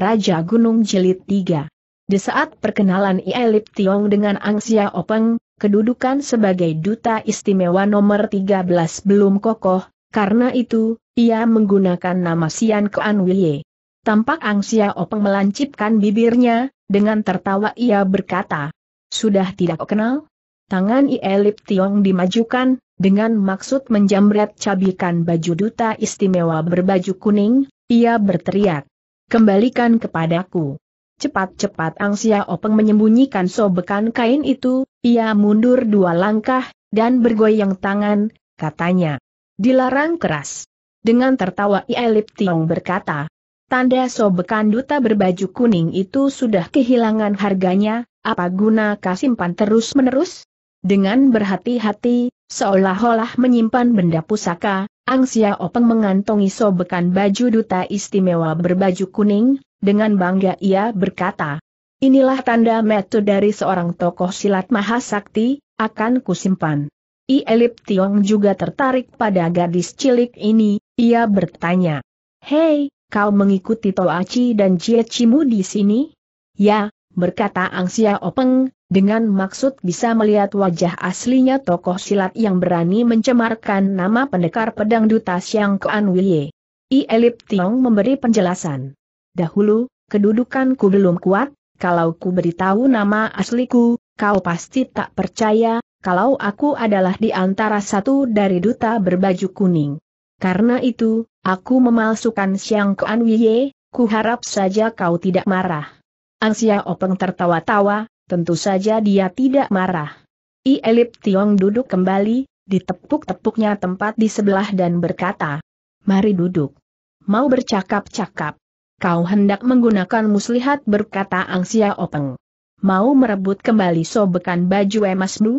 Raja Gunung Jelit 3. Di saat perkenalan Ielip Tiong dengan Ang Xia Openg, kedudukan sebagai duta istimewa nomor 13 belum kokoh, karena itu, ia menggunakan nama Sian Kuan Wie. Tampak Ang Xia Openg melancipkan bibirnya, dengan tertawa ia berkata, Sudah tidak kenal? Tangan Ielip Tiong dimajukan, dengan maksud menjamret cabikan baju duta istimewa berbaju kuning, ia berteriak. Kembalikan kepadaku. Cepat-cepat Ang Xiaopeng menyembunyikan sobekan kain itu, ia mundur dua langkah, dan bergoyang tangan, katanya. Dilarang keras. Dengan tertawa Lip Tiong berkata, Tanda sobekan duta berbaju kuning itu sudah kehilangan harganya, apa guna kasimpan terus-menerus? Dengan berhati-hati, seolah-olah menyimpan benda pusaka, Ang Xiao Peng mengantongi sobekan baju duta istimewa berbaju kuning, dengan bangga ia berkata, Inilah tanda metu dari seorang tokoh silat mahasakti, akan kusimpan. I Elip Tiong juga tertarik pada gadis cilik ini, ia bertanya. Hei, kau mengikuti Toachi dan Jie Chimu di sini? Ya, berkata Ang Xiao Peng, dengan maksud bisa melihat wajah aslinya tokoh silat yang berani mencemarkan nama pendekar pedang duta Siang Kuan Wilye. I Elip Tiong memberi penjelasan. Dahulu, kedudukanku belum kuat, kalau ku beritahu nama asliku, kau pasti tak percaya, kalau aku adalah di antara satu dari duta berbaju kuning. Karena itu, aku memalsukan Siang Kuan Wilye, ku harap saja kau tidak marah. Ang openg tertawa-tawa, tentu saja dia tidak marah. I Elip Tiong duduk kembali, ditepuk-tepuknya tempat di sebelah dan berkata, Mari duduk. Mau bercakap-cakap. Kau hendak menggunakan muslihat berkata Ang Sia Openg. Mau merebut kembali sobekan baju emasmu?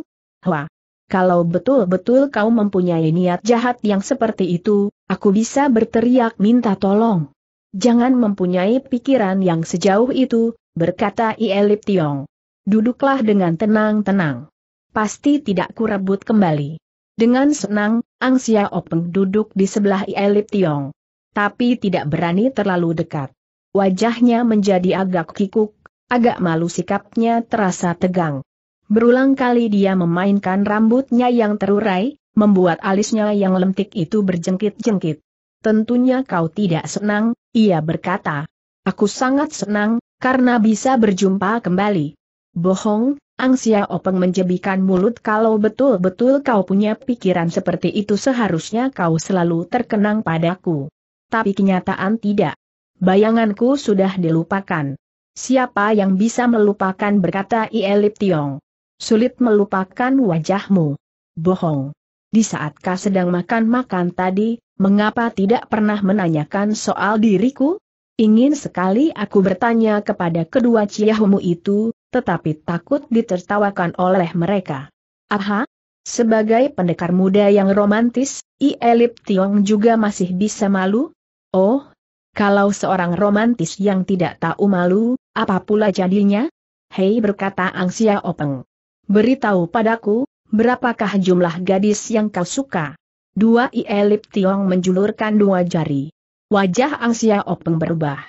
Wah, kalau betul-betul kau mempunyai niat jahat yang seperti itu, aku bisa berteriak minta tolong. Jangan mempunyai pikiran yang sejauh itu, berkata Ielip Tiong. Duduklah dengan tenang-tenang. Pasti tidak kurebut kembali. Dengan senang, Ang Xia Openg duduk di sebelah Ielip Tiong. Tapi tidak berani terlalu dekat. Wajahnya menjadi agak kikuk, agak malu sikapnya terasa tegang. Berulang kali dia memainkan rambutnya yang terurai, membuat alisnya yang lentik itu berjengkit-jengkit. Tentunya kau tidak senang, ia berkata. Aku sangat senang, karena bisa berjumpa kembali. Bohong, Ang Sia Openg menjebikan mulut kalau betul-betul kau punya pikiran seperti itu seharusnya kau selalu terkenang padaku. Tapi kenyataan tidak. Bayanganku sudah dilupakan. Siapa yang bisa melupakan berkata Ielip Tiong. Sulit melupakan wajahmu. Bohong. Di saat kau sedang makan-makan tadi, mengapa tidak pernah menanyakan soal diriku? Ingin sekali aku bertanya kepada kedua ciahumu itu, tetapi takut ditertawakan oleh mereka. Aha, sebagai pendekar muda yang romantis, I Elip Tiong juga masih bisa malu? Oh, kalau seorang romantis yang tidak tahu malu, apa pula jadinya? Hei berkata Angsia Openg. Beritahu padaku, berapakah jumlah gadis yang kau suka? Dua I Elip Tiong menjulurkan dua jari. Wajah Angsia Openg berubah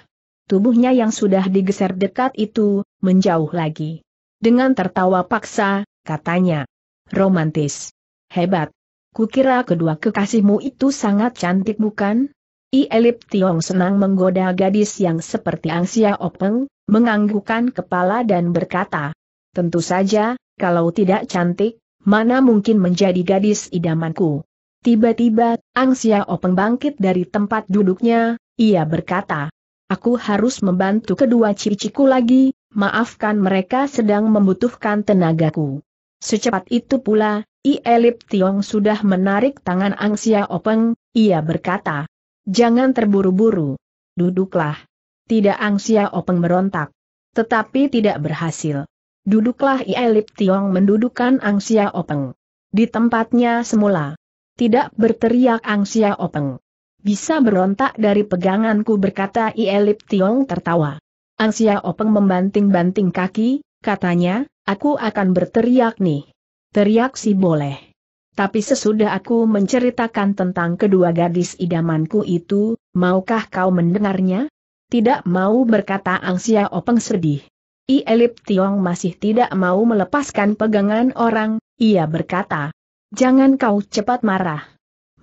tubuhnya yang sudah digeser dekat itu, menjauh lagi. Dengan tertawa paksa, katanya. Romantis. Hebat. Kukira kedua kekasihmu itu sangat cantik bukan? I Elip Tiong senang menggoda gadis yang seperti Angsia Openg, menganggukkan kepala dan berkata. Tentu saja, kalau tidak cantik, mana mungkin menjadi gadis idamanku. Tiba-tiba, Angsia Openg bangkit dari tempat duduknya, ia berkata. Aku harus membantu kedua ciciku lagi, maafkan mereka sedang membutuhkan tenagaku. Secepat itu pula, I Elip Tiong sudah menarik tangan Ang Sia Openg, ia berkata. Jangan terburu-buru. Duduklah. Tidak Ang Sia Openg merontak. Tetapi tidak berhasil. Duduklah I Elip Tiong mendudukan Ang Sia Openg. Di tempatnya semula. Tidak berteriak Ang Sia Openg. Bisa berontak dari peganganku berkata Ielip Tiong tertawa. Angsia Openg membanting-banting kaki, katanya, aku akan berteriak nih. Teriak si boleh. Tapi sesudah aku menceritakan tentang kedua gadis idamanku itu, maukah kau mendengarnya? Tidak mau berkata Angsia Openg sedih. I Elip Tiong masih tidak mau melepaskan pegangan orang, ia berkata. Jangan kau cepat marah.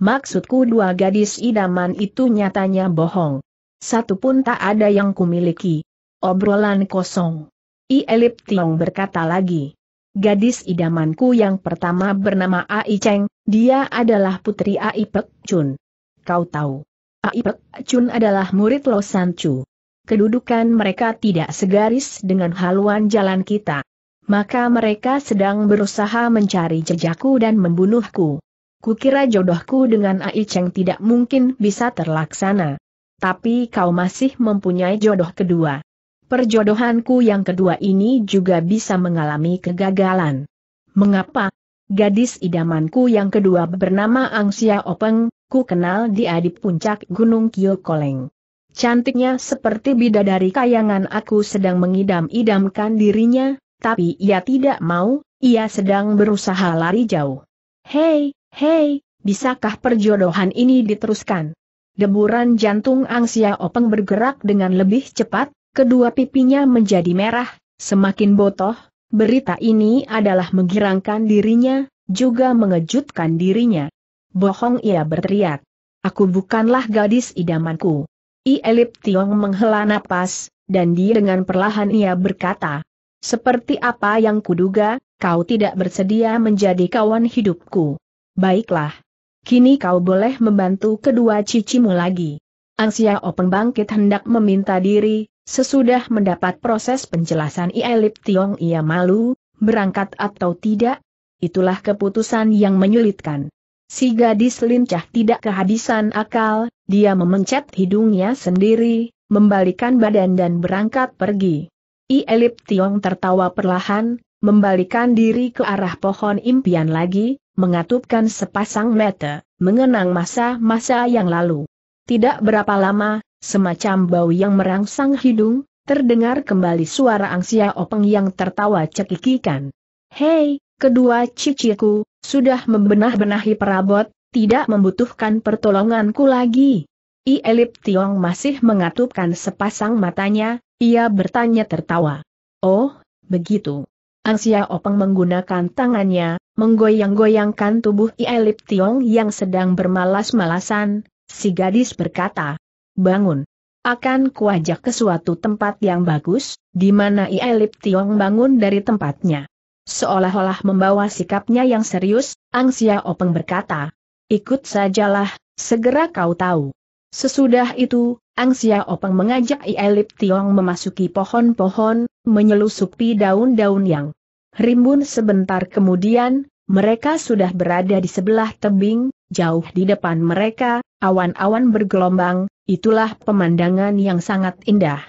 Maksudku dua gadis idaman itu nyatanya bohong. Satu pun tak ada yang kumiliki. Obrolan kosong. I Elip Tiong berkata lagi. Gadis idamanku yang pertama bernama Ai Cheng, dia adalah putri Ai Pek Chun. Kau tahu. Ai Pek Chun adalah murid Lo San Chu. Kedudukan mereka tidak segaris dengan haluan jalan kita. Maka mereka sedang berusaha mencari jejakku dan membunuhku. Kukira jodohku dengan Ai Cheng tidak mungkin bisa terlaksana. Tapi kau masih mempunyai jodoh kedua. Perjodohanku yang kedua ini juga bisa mengalami kegagalan. Mengapa? Gadis idamanku yang kedua bernama Angsia Openg, ku kenal dia di puncak Gunung Kyokoleng. Cantiknya seperti bidadari kayangan aku sedang mengidam-idamkan dirinya, tapi ia tidak mau, ia sedang berusaha lari jauh. Hei, Hei, bisakah perjodohan ini diteruskan? Deburan jantung Angsia Openg bergerak dengan lebih cepat, kedua pipinya menjadi merah, semakin botoh, berita ini adalah menggirangkan dirinya, juga mengejutkan dirinya. Bohong ia berteriak. Aku bukanlah gadis idamanku. I Elip Tiong menghela napas, dan dia dengan perlahan ia berkata, seperti apa yang kuduga, kau tidak bersedia menjadi kawan hidupku. Baiklah. Kini kau boleh membantu kedua cicimu lagi. Angsia Open pembangkit hendak meminta diri, sesudah mendapat proses penjelasan Ielip Tiong ia malu, berangkat atau tidak? Itulah keputusan yang menyulitkan. Si gadis lincah tidak kehabisan akal, dia memencet hidungnya sendiri, membalikan badan dan berangkat pergi. Ielip Tiong tertawa perlahan, membalikan diri ke arah pohon impian lagi, mengatupkan sepasang mata, mengenang masa-masa yang lalu. Tidak berapa lama, semacam bau yang merangsang hidung, terdengar kembali suara Angsia Openg yang tertawa cekikikan. Hei, kedua ciciku, sudah membenah-benahi perabot, tidak membutuhkan pertolonganku lagi. I Elip Tiong masih mengatupkan sepasang matanya, ia bertanya tertawa. Oh, begitu. Ansia Openg menggunakan tangannya, menggoyang-goyangkan tubuh Ielip Tiong yang sedang bermalas-malasan, si gadis berkata, bangun. Akan kuajak ke suatu tempat yang bagus, di mana Ielip Tiong bangun dari tempatnya. Seolah-olah membawa sikapnya yang serius, Ang Angsia Openg berkata, ikut sajalah, segera kau tahu. Sesudah itu, Ang Xiaopeng mengajak Ielip Tiong memasuki pohon-pohon, menyelusupi daun-daun yang rimbun sebentar kemudian, mereka sudah berada di sebelah tebing, jauh di depan mereka, awan-awan bergelombang, itulah pemandangan yang sangat indah.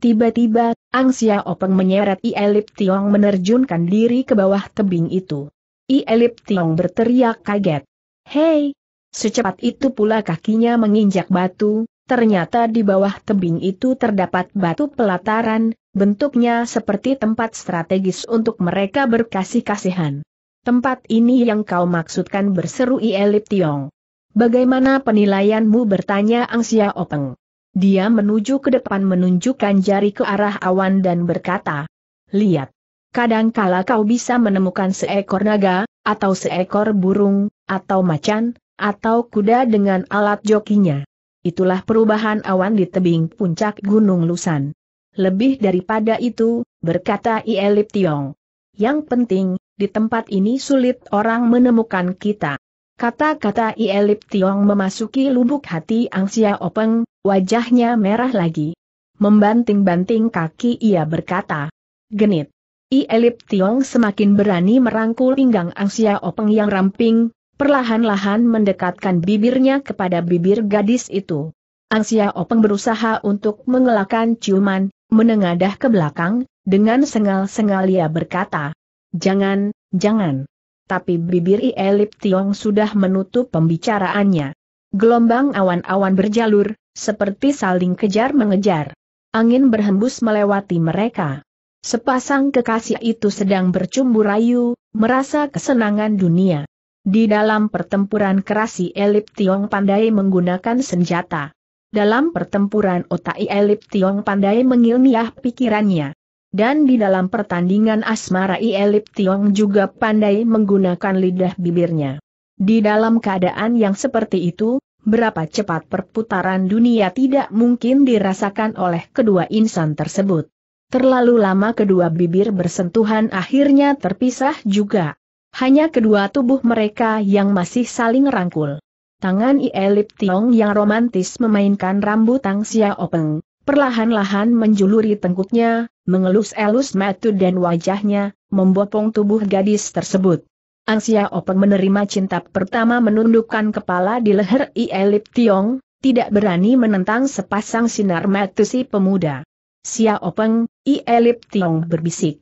Tiba-tiba, Ang Xiaopeng menyeret Ielip Tiong menerjunkan diri ke bawah tebing itu. Ielip Tiong berteriak kaget. Hei, Secepat itu pula kakinya menginjak batu, ternyata di bawah tebing itu terdapat batu pelataran, bentuknya seperti tempat strategis untuk mereka berkasih-kasihan. Tempat ini yang kau maksudkan berseru Ielip Tiong. Bagaimana penilaianmu bertanya Ang Angsia Openg? Dia menuju ke depan menunjukkan jari ke arah awan dan berkata, Lihat, kadangkala kau bisa menemukan seekor naga, atau seekor burung, atau macan, atau kuda dengan alat jokinya. Itulah perubahan awan di tebing puncak Gunung Lusan. Lebih daripada itu, berkata Ielip Tiong. Yang penting, di tempat ini sulit orang menemukan kita. Kata-kata Ielip Tiong memasuki lubuk hati Angsia Openg, wajahnya merah lagi. Membanting-banting kaki ia berkata, genit. Ielip Tiong semakin berani merangkul pinggang Angsia Openg yang ramping, perlahan-lahan mendekatkan bibirnya kepada bibir gadis itu. Angsia Openg berusaha untuk mengelakkan ciuman, menengadah ke belakang, dengan sengal-sengal ia berkata, Jangan, jangan. Tapi bibir Ielip Tiong sudah menutup pembicaraannya. Gelombang awan-awan berjalur, seperti saling kejar-mengejar. Angin berhembus melewati mereka. Sepasang kekasih itu sedang bercumbu rayu, merasa kesenangan dunia. Di dalam pertempuran kerasi Elip Tiong pandai menggunakan senjata. Dalam pertempuran otai Elip Tiong pandai mengilmiah pikirannya. Dan di dalam pertandingan asmara Elip Tiong juga pandai menggunakan lidah bibirnya. Di dalam keadaan yang seperti itu, berapa cepat perputaran dunia tidak mungkin dirasakan oleh kedua insan tersebut. Terlalu lama kedua bibir bersentuhan akhirnya terpisah juga. Hanya kedua tubuh mereka yang masih saling rangkul. Tangan Ielip Tiong yang romantis memainkan rambut Tang Xiaopeng, perlahan-lahan menjuluri tengkuknya, mengelus-elus matu dan wajahnya, membopong tubuh gadis tersebut. Tang Xiaopeng menerima cinta pertama menundukkan kepala di leher Ielip Tiong, tidak berani menentang sepasang sinar matu si pemuda. Xiaopeng, Openg, Ielip Tiong berbisik.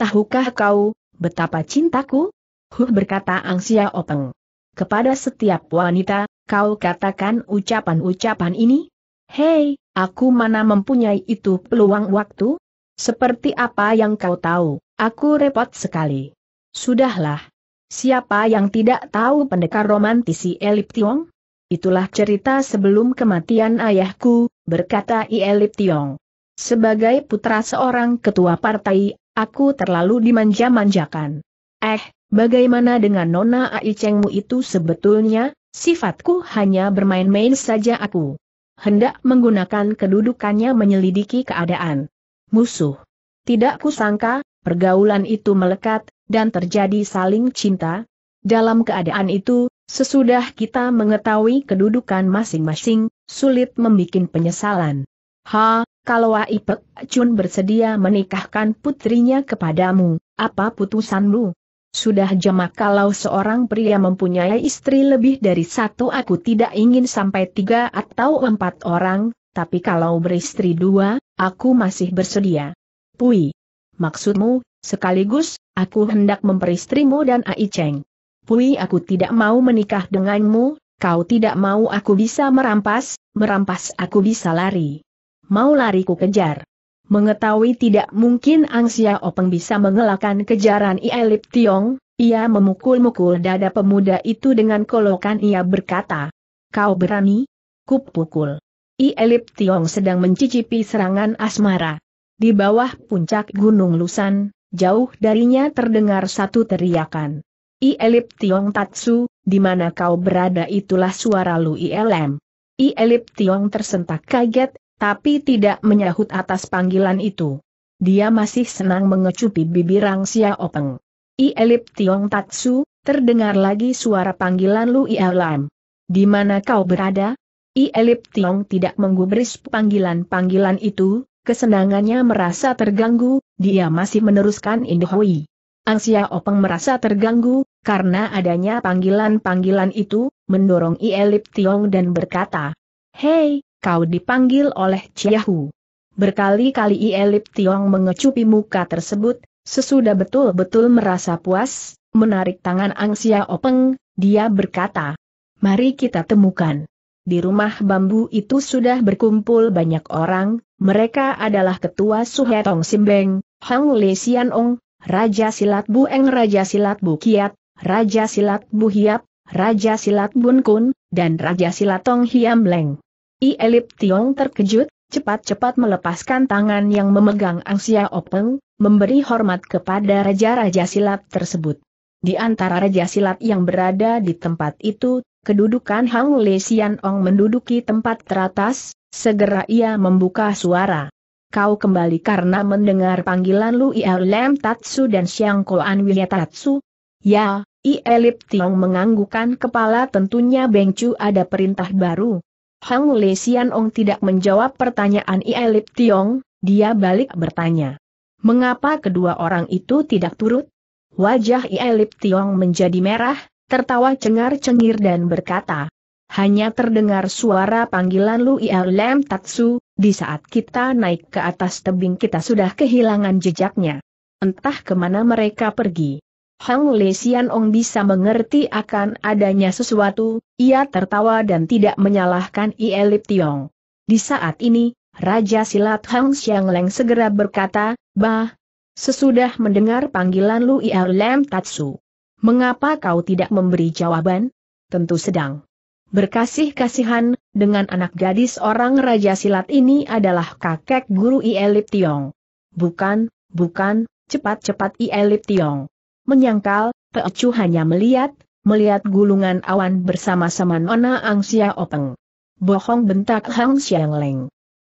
Tahukah kau, betapa cintaku? Huh berkata Ang Sia Openg. Kepada setiap wanita, kau katakan ucapan-ucapan ini? Hei, aku mana mempunyai itu peluang waktu? Seperti apa yang kau tahu, aku repot sekali. Sudahlah. Siapa yang tidak tahu pendekar romantisi Elip Tiong? Itulah cerita sebelum kematian ayahku, berkata Elip Tiong. Sebagai putra seorang ketua partai, aku terlalu dimanja-manjakan. Eh, Bagaimana dengan Nona Aicengmu itu sebetulnya, sifatku hanya bermain-main saja aku. Hendak menggunakan kedudukannya menyelidiki keadaan musuh. Tidak kusangka, pergaulan itu melekat, dan terjadi saling cinta. Dalam keadaan itu, sesudah kita mengetahui kedudukan masing-masing, sulit membuat penyesalan. Ha, kalau Aipek Chun bersedia menikahkan putrinya kepadamu, apa putusanmu? Sudah jamak kalau seorang pria mempunyai istri lebih dari satu aku tidak ingin sampai tiga atau empat orang, tapi kalau beristri dua, aku masih bersedia. Pui. Maksudmu, sekaligus, aku hendak memperistrimu dan Ai Cheng. Pui aku tidak mau menikah denganmu, kau tidak mau aku bisa merampas, merampas aku bisa lari. Mau lari ku kejar. Mengetahui tidak mungkin Ang Openg bisa mengelakkan kejaran Ielip Tiong, ia memukul-mukul dada pemuda itu dengan kolokan ia berkata, Kau berani? Kupukul. Ielip Tiong sedang mencicipi serangan asmara. Di bawah puncak Gunung Lusan, jauh darinya terdengar satu teriakan. Ielip Tiong Tatsu, di mana kau berada itulah suara Lu Ielem. Ielip Tiong tersentak kaget, tapi tidak menyahut atas panggilan itu. Dia masih senang mengecupi bibir Rangsia Openg. I Elip Tiong Tatsu, terdengar lagi suara panggilan Lu Lam. Di mana kau berada? I Elip Tiong tidak menggubris panggilan-panggilan itu, kesenangannya merasa terganggu, dia masih meneruskan Indohui. Angsia Openg merasa terganggu, karena adanya panggilan-panggilan itu, mendorong I Elip Tiong dan berkata, Hei, kau dipanggil oleh Ciahu. Berkali-kali Ielip Tiong mengecupi muka tersebut, sesudah betul-betul merasa puas, menarik tangan Ang Sia Openg, dia berkata, mari kita temukan. Di rumah bambu itu sudah berkumpul banyak orang, mereka adalah ketua Suhetong Simbeng, Hang Le Sian Ong, Raja Silat Bu Eng Raja Silat Bu Kiat, Raja Silat Bu Hiap, Raja Silat Bun Kun, dan Raja Silat Tong Hiam Leng. I Elip Tiong terkejut, cepat-cepat melepaskan tangan yang memegang Angsia Openg, memberi hormat kepada raja-raja silat tersebut. Di antara raja silat yang berada di tempat itu, kedudukan Hang Le Sian Ong menduduki tempat teratas, segera ia membuka suara. Kau kembali karena mendengar panggilan Lu Iau Lam Tatsu dan Xiang Koan Wilya Tatsu? Ya, I Elip Tiong menganggukan kepala tentunya Beng Chu ada perintah baru, Hang Li Xianong tidak menjawab pertanyaan Ielip Tiong, dia balik bertanya. Mengapa kedua orang itu tidak turut? Wajah Ielip Tiong menjadi merah, tertawa cengar-cengir dan berkata. Hanya terdengar suara panggilan Lu Lem Tatsu, di saat kita naik ke atas tebing kita sudah kehilangan jejaknya. Entah kemana mereka pergi. Hang Li Ong bisa mengerti akan adanya sesuatu, ia tertawa dan tidak menyalahkan Ielip Tiong. Di saat ini, Raja Silat Hang Siang Leng segera berkata, Bah, sesudah mendengar panggilan Lu Ielem Tatsu. Mengapa kau tidak memberi jawaban? Tentu sedang. Berkasih-kasihan, dengan anak gadis orang Raja Silat ini adalah kakek guru Ielip Tiong. Bukan, bukan, cepat-cepat Ielip Tiong menyangkal, Peocu hanya melihat, melihat gulungan awan bersama-sama Nona Angsia Openg. Bohong bentak Hang Xiang Leng.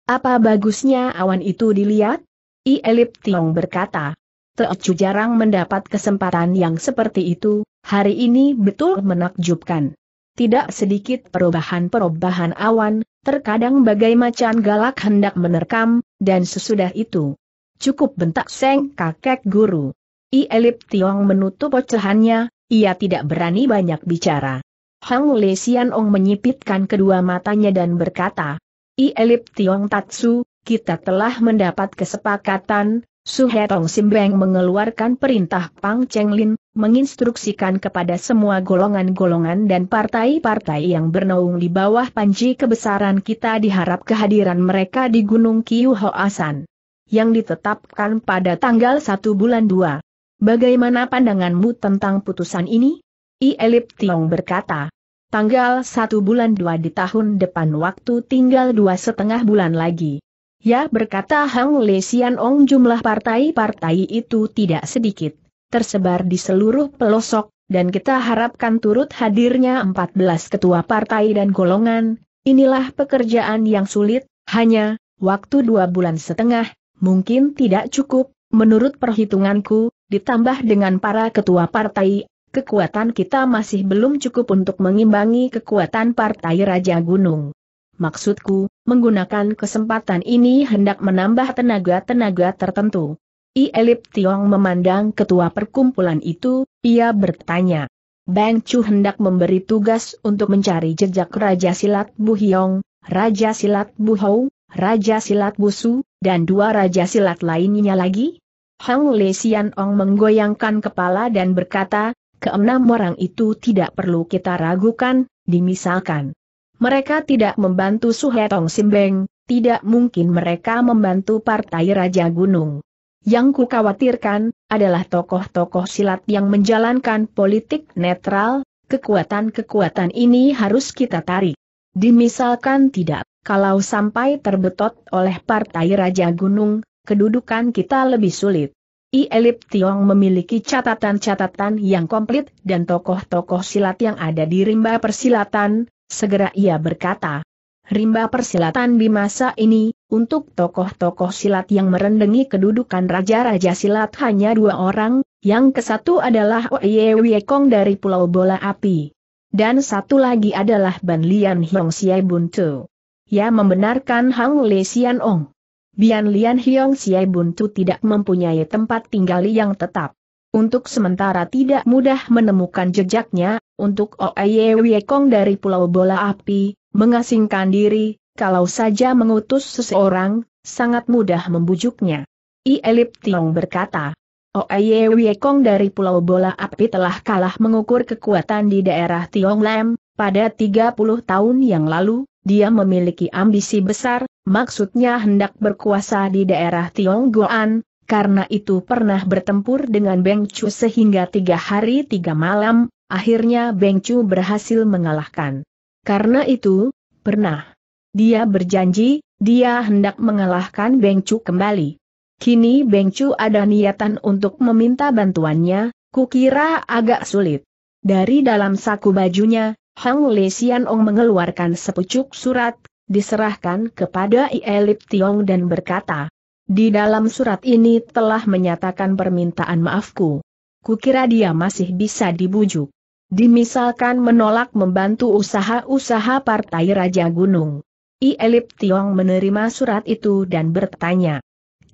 Apa bagusnya awan itu dilihat? I Elip Tiong berkata. Teocu jarang mendapat kesempatan yang seperti itu, hari ini betul menakjubkan. Tidak sedikit perubahan-perubahan awan, terkadang bagai macan galak hendak menerkam, dan sesudah itu. Cukup bentak Seng kakek guru. I Elip Tiong menutup ocehannya, ia tidak berani banyak bicara. Hang Le Ong menyipitkan kedua matanya dan berkata, I Elip Tiong Tatsu, kita telah mendapat kesepakatan, Su Suhetong Simbeng mengeluarkan perintah Pang Cheng Lin, menginstruksikan kepada semua golongan-golongan dan partai-partai yang bernaung di bawah panji kebesaran kita diharap kehadiran mereka di Gunung Kiu Hoasan. Yang ditetapkan pada tanggal 1 bulan 2. Bagaimana pandanganmu tentang putusan ini? I Elip Tiong berkata, tanggal satu bulan dua di tahun depan waktu tinggal dua setengah bulan lagi. Ya berkata Hang Le Sian Ong jumlah partai-partai itu tidak sedikit, tersebar di seluruh pelosok, dan kita harapkan turut hadirnya 14 ketua partai dan golongan, inilah pekerjaan yang sulit, hanya, waktu dua bulan setengah, mungkin tidak cukup, menurut perhitunganku, ditambah dengan para ketua partai, kekuatan kita masih belum cukup untuk mengimbangi kekuatan partai Raja Gunung. Maksudku, menggunakan kesempatan ini hendak menambah tenaga-tenaga tertentu. I Elip Tiong memandang ketua perkumpulan itu, ia bertanya. Bang Chu hendak memberi tugas untuk mencari jejak Raja Silat Bu Hiong, Raja Silat Bu Hou, Raja Silat Busu, dan dua Raja Silat lainnya lagi? Hang Le Sian Ong menggoyangkan kepala dan berkata, keenam orang itu tidak perlu kita ragukan, dimisalkan. Mereka tidak membantu Suhetong Simbeng, tidak mungkin mereka membantu Partai Raja Gunung. Yang kukhawatirkan, adalah tokoh-tokoh silat yang menjalankan politik netral, kekuatan-kekuatan ini harus kita tarik. Dimisalkan tidak, kalau sampai terbetot oleh Partai Raja Gunung, kedudukan kita lebih sulit. I Elip Tiong memiliki catatan-catatan yang komplit dan tokoh-tokoh silat yang ada di rimba persilatan, segera ia berkata. Rimba persilatan di masa ini, untuk tokoh-tokoh silat yang merendengi kedudukan raja-raja silat hanya dua orang, yang kesatu adalah Oye Wiekong dari Pulau Bola Api. Dan satu lagi adalah Ban Lian Hiong Siai Buntu. Ia membenarkan Hang Le Sian Ong. Bian Lian Hiong Siai Buntu tidak mempunyai tempat tinggal yang tetap. Untuk sementara tidak mudah menemukan jejaknya, untuk Oeye Wiekong dari Pulau Bola Api, mengasingkan diri, kalau saja mengutus seseorang, sangat mudah membujuknya. I Elip Tiong berkata, Oeye Wiekong dari Pulau Bola Api telah kalah mengukur kekuatan di daerah Tiong Lam. pada 30 tahun yang lalu, dia memiliki ambisi besar, maksudnya hendak berkuasa di daerah Tionggoan, karena itu pernah bertempur dengan Beng Chu sehingga tiga hari tiga malam, akhirnya Beng Chu berhasil mengalahkan. Karena itu, pernah. Dia berjanji, dia hendak mengalahkan Beng Chu kembali. Kini Beng Chu ada niatan untuk meminta bantuannya, kukira agak sulit. Dari dalam saku bajunya, Hang Lesian Ong mengeluarkan sepucuk surat, diserahkan kepada Ielip Tiong dan berkata, di dalam surat ini telah menyatakan permintaan maafku. Kukira dia masih bisa dibujuk. Dimisalkan menolak membantu usaha-usaha Partai Raja Gunung. Ielip Tiong menerima surat itu dan bertanya.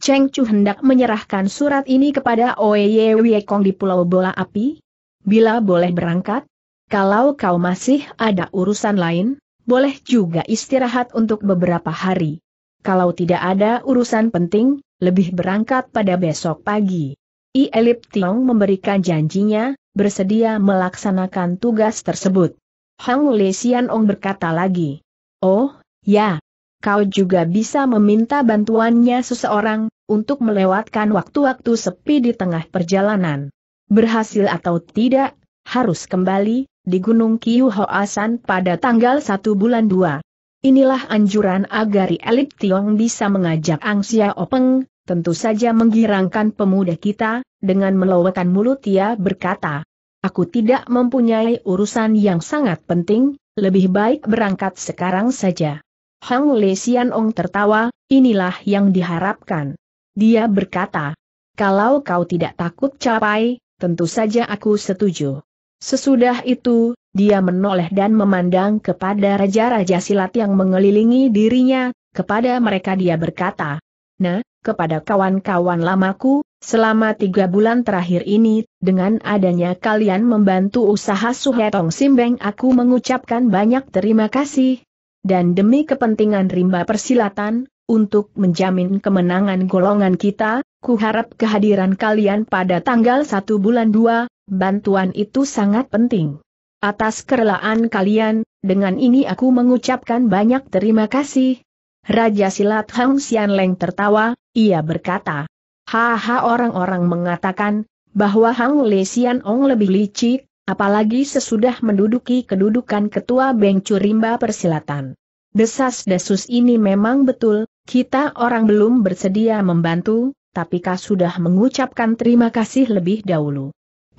Cheng Chu hendak menyerahkan surat ini kepada Oye Wiekong di Pulau Bola Api? Bila boleh berangkat? Kalau kau masih ada urusan lain, boleh juga istirahat untuk beberapa hari. Kalau tidak ada urusan penting, lebih berangkat pada besok pagi. I Elip Tiong memberikan janjinya, bersedia melaksanakan tugas tersebut. Hang Le Sian Ong berkata lagi. Oh, ya. Kau juga bisa meminta bantuannya seseorang, untuk melewatkan waktu-waktu sepi di tengah perjalanan. Berhasil atau tidak, harus kembali, di Gunung Kiuhoasan pada tanggal 1 bulan 2. Inilah anjuran agar elit Tiong bisa mengajak Ang Sia Openg, tentu saja menggirangkan pemuda kita, dengan melawakan mulut ia berkata, Aku tidak mempunyai urusan yang sangat penting, lebih baik berangkat sekarang saja. Hang Le Sian Ong tertawa, inilah yang diharapkan. Dia berkata, kalau kau tidak takut capai, tentu saja aku setuju. Sesudah itu, dia menoleh dan memandang kepada raja-raja silat yang mengelilingi dirinya, kepada mereka dia berkata, Nah, kepada kawan-kawan lamaku, selama tiga bulan terakhir ini, dengan adanya kalian membantu usaha Suhetong Simbeng aku mengucapkan banyak terima kasih. Dan demi kepentingan rimba persilatan, untuk menjamin kemenangan golongan kita, ku kehadiran kalian pada tanggal 1 bulan 2, bantuan itu sangat penting. Atas kerelaan kalian, dengan ini aku mengucapkan banyak terima kasih. Raja Silat Hang Leng tertawa, ia berkata. Haha orang-orang mengatakan, bahwa Hang Le Xian Ong lebih licik, apalagi sesudah menduduki kedudukan ketua Beng Curimba Persilatan. Desas-desus ini memang betul, kita orang belum bersedia membantu, tapi kau sudah mengucapkan terima kasih lebih dahulu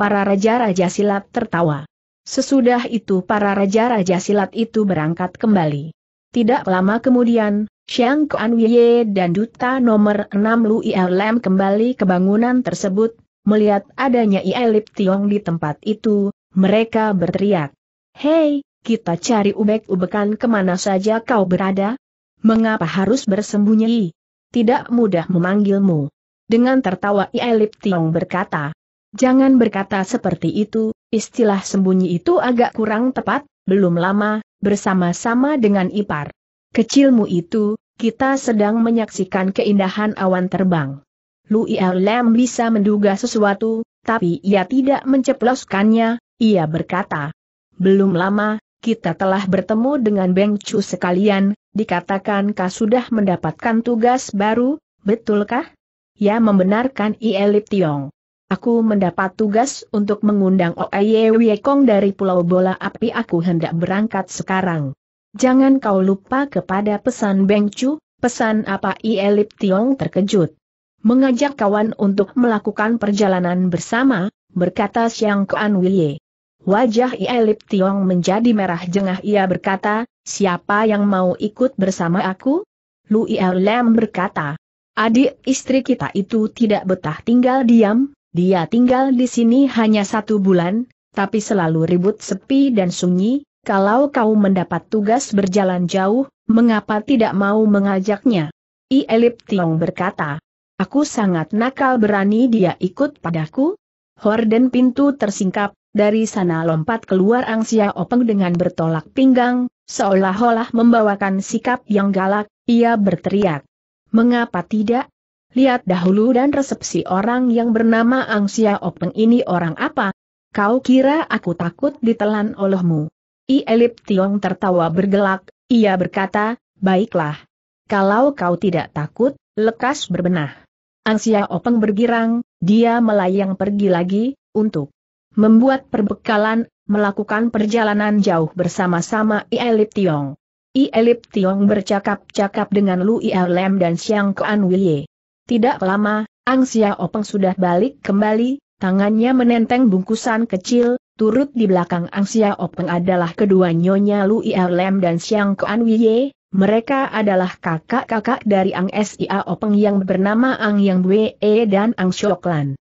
para raja-raja silat tertawa. Sesudah itu para raja-raja silat itu berangkat kembali. Tidak lama kemudian, Xiang Kuan Wye dan Duta nomor 6 Lu ILM kembali ke bangunan tersebut, melihat adanya Ielip Tiong di tempat itu, mereka berteriak. Hei, kita cari ubek-ubekan kemana saja kau berada? Mengapa harus bersembunyi? Tidak mudah memanggilmu. Dengan tertawa Ielip Tiong berkata, Jangan berkata seperti itu, istilah sembunyi itu agak kurang tepat, belum lama, bersama-sama dengan ipar. Kecilmu itu, kita sedang menyaksikan keindahan awan terbang. Louis Lem bisa menduga sesuatu, tapi ia tidak menceploskannya, ia berkata. Belum lama, kita telah bertemu dengan Beng Chu sekalian, dikatakan kau sudah mendapatkan tugas baru, betulkah? Ia membenarkan Ielip Tiong. Aku mendapat tugas untuk mengundang Oeye Wiekong dari Pulau Bola Api aku hendak berangkat sekarang. Jangan kau lupa kepada pesan Beng Chu, pesan apa Ielip Elip Tiong terkejut. Mengajak kawan untuk melakukan perjalanan bersama, berkata Siang Kuan Wilye. Wajah Ielip Elip Tiong menjadi merah jengah ia berkata, siapa yang mau ikut bersama aku? Lu I berkata, adik istri kita itu tidak betah tinggal diam, dia tinggal di sini hanya satu bulan, tapi selalu ribut sepi dan sunyi, kalau kau mendapat tugas berjalan jauh, mengapa tidak mau mengajaknya? I Elip Tiong berkata, Aku sangat nakal berani dia ikut padaku? Horden pintu tersingkap, dari sana lompat keluar Angsia Openg dengan bertolak pinggang, seolah-olah membawakan sikap yang galak, ia berteriak. Mengapa tidak? Lihat dahulu dan resepsi orang yang bernama Ang Openg ini orang apa? Kau kira aku takut ditelan olehmu? I Elip Tiong tertawa bergelak, ia berkata, baiklah. Kalau kau tidak takut, lekas berbenah. Ang Openg bergirang, dia melayang pergi lagi, untuk membuat perbekalan, melakukan perjalanan jauh bersama-sama I Elip Tiong. I Elip Tiong bercakap-cakap dengan Lu Ia Lem dan Siang Kuan Wei. Tidak lama, Ang Xiaopeng sudah balik kembali, tangannya menenteng bungkusan kecil, turut di belakang Ang Xiaopeng adalah kedua nyonya Lu Lem dan Xiang Kuan Wiye, mereka adalah kakak-kakak dari Ang Xiaopeng yang bernama Ang Yang Wee dan Ang Shoklan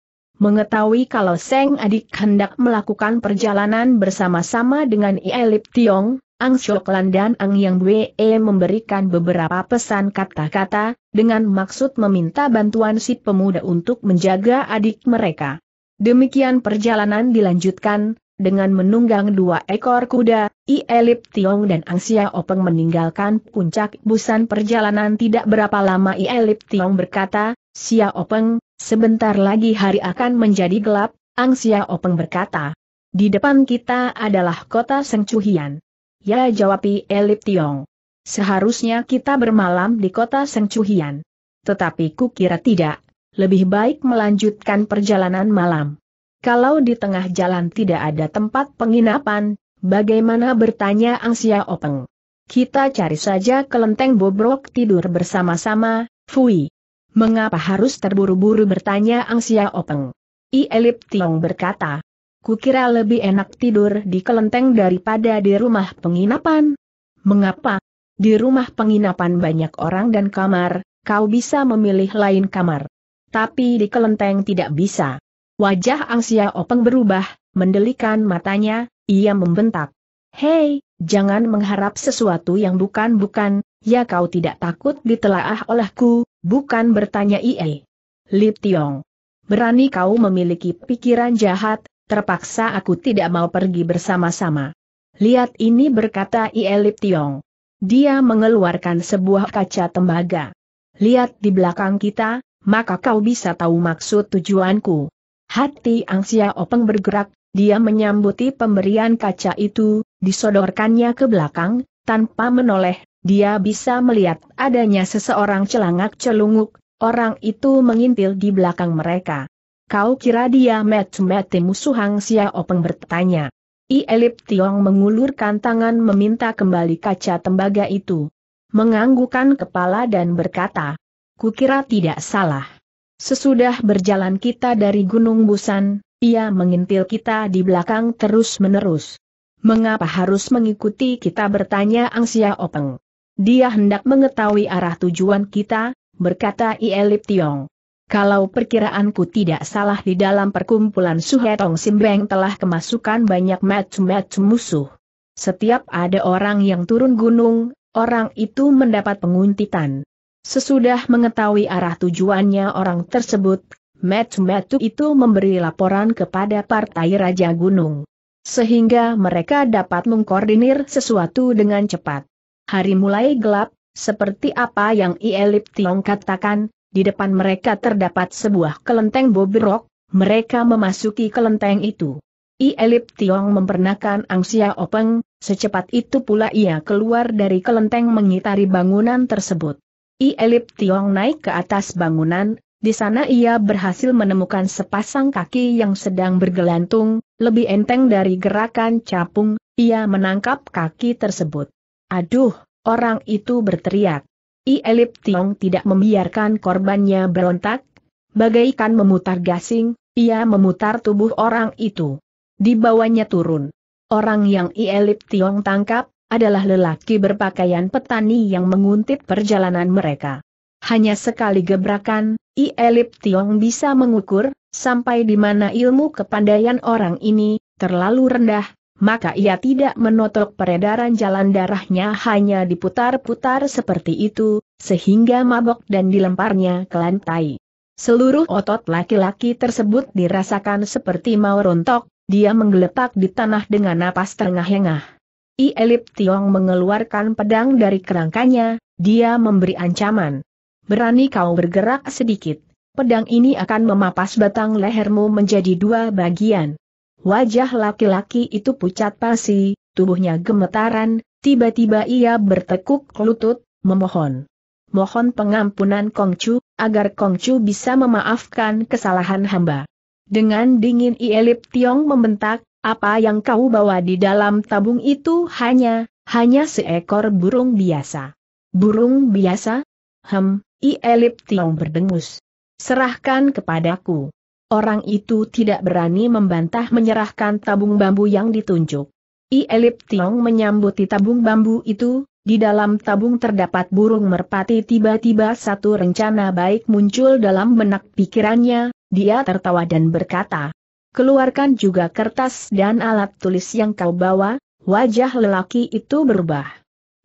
mengetahui kalau Seng adik hendak melakukan perjalanan bersama-sama dengan Ielip Tiong, Ang Shoklan dan Ang Yang Wee memberikan beberapa pesan kata-kata, dengan maksud meminta bantuan si pemuda untuk menjaga adik mereka. Demikian perjalanan dilanjutkan, dengan menunggang dua ekor kuda, Ielip Tiong dan Ang Sia Openg meninggalkan puncak busan perjalanan tidak berapa lama Ielip Tiong berkata, Sia Openg, sebentar lagi hari akan menjadi gelap, Ang Sia Openg berkata. Di depan kita adalah kota Sengcuhian. Ya jawab Elip Tiong. Seharusnya kita bermalam di kota Sengcuhian. Tetapi kukira tidak, lebih baik melanjutkan perjalanan malam. Kalau di tengah jalan tidak ada tempat penginapan, bagaimana bertanya Ang Sia Openg? Kita cari saja kelenteng bobrok tidur bersama-sama, Fui. Mengapa harus terburu-buru bertanya Ang Sia Openg? I Elip Tiong berkata, Kukira lebih enak tidur di kelenteng daripada di rumah penginapan. Mengapa? Di rumah penginapan banyak orang dan kamar, kau bisa memilih lain kamar. Tapi di kelenteng tidak bisa. Wajah Angsia Openg berubah, mendelikan matanya, ia membentak. Hei, jangan mengharap sesuatu yang bukan-bukan, ya kau tidak takut ditelaah olehku, Bukan bertanya Ie. Lip Tiong. Berani kau memiliki pikiran jahat, terpaksa aku tidak mau pergi bersama-sama. Lihat ini berkata Ie Lip Tiong. Dia mengeluarkan sebuah kaca tembaga. Lihat di belakang kita, maka kau bisa tahu maksud tujuanku. Hati Angsia Openg bergerak, dia menyambuti pemberian kaca itu, disodorkannya ke belakang, tanpa menoleh dia bisa melihat adanya seseorang celangak-celunguk, orang itu mengintil di belakang mereka. Kau kira dia met-mete musuh Hang Openg bertanya. I Elip Tiong mengulurkan tangan meminta kembali kaca tembaga itu. Menganggukan kepala dan berkata, Kukira tidak salah. Sesudah berjalan kita dari Gunung Busan, ia mengintil kita di belakang terus-menerus. Mengapa harus mengikuti kita bertanya Ang Openg? Dia hendak mengetahui arah tujuan kita, berkata Ielip Tiong. Kalau perkiraanku tidak salah di dalam perkumpulan Suhetong Simbeng telah kemasukan banyak match-match musuh. Setiap ada orang yang turun gunung, orang itu mendapat penguntitan. Sesudah mengetahui arah tujuannya orang tersebut, match-match itu memberi laporan kepada Partai Raja Gunung. Sehingga mereka dapat mengkoordinir sesuatu dengan cepat. Hari mulai gelap, seperti apa yang Ielip Tiong katakan, di depan mereka terdapat sebuah kelenteng bobrok, mereka memasuki kelenteng itu. Ielip Tiong mempernakan Angsia Openg, secepat itu pula ia keluar dari kelenteng mengitari bangunan tersebut. Ielip Tiong naik ke atas bangunan, di sana ia berhasil menemukan sepasang kaki yang sedang bergelantung, lebih enteng dari gerakan capung, ia menangkap kaki tersebut. Aduh, orang itu berteriak. I Elip Tiong tidak membiarkan korbannya berontak, bagaikan memutar gasing, ia memutar tubuh orang itu. Dibawanya turun. Orang yang I Elip Tiong tangkap, adalah lelaki berpakaian petani yang menguntit perjalanan mereka. Hanya sekali gebrakan, I Elip Tiong bisa mengukur, sampai di mana ilmu kepandaian orang ini, terlalu rendah, maka ia tidak menotok peredaran jalan darahnya hanya diputar-putar seperti itu, sehingga mabok dan dilemparnya ke lantai. Seluruh otot laki-laki tersebut dirasakan seperti mau rontok, dia menggeletak di tanah dengan napas terengah-engah. I Elip Tiong mengeluarkan pedang dari kerangkanya, dia memberi ancaman. Berani kau bergerak sedikit, pedang ini akan memapas batang lehermu menjadi dua bagian. Wajah laki-laki itu pucat pasi, tubuhnya gemetaran, tiba-tiba ia bertekuk lutut, memohon. Mohon pengampunan Kongcu, agar Kongcu bisa memaafkan kesalahan hamba. Dengan dingin Ielip Tiong membentak, apa yang kau bawa di dalam tabung itu hanya, hanya seekor burung biasa. Burung biasa? Hem, Ielip Tiong berdengus. Serahkan kepadaku. Orang itu tidak berani membantah menyerahkan tabung bambu yang ditunjuk. I Elip Tiong menyambuti tabung bambu itu, di dalam tabung terdapat burung merpati tiba-tiba satu rencana baik muncul dalam benak pikirannya, dia tertawa dan berkata, Keluarkan juga kertas dan alat tulis yang kau bawa, wajah lelaki itu berubah.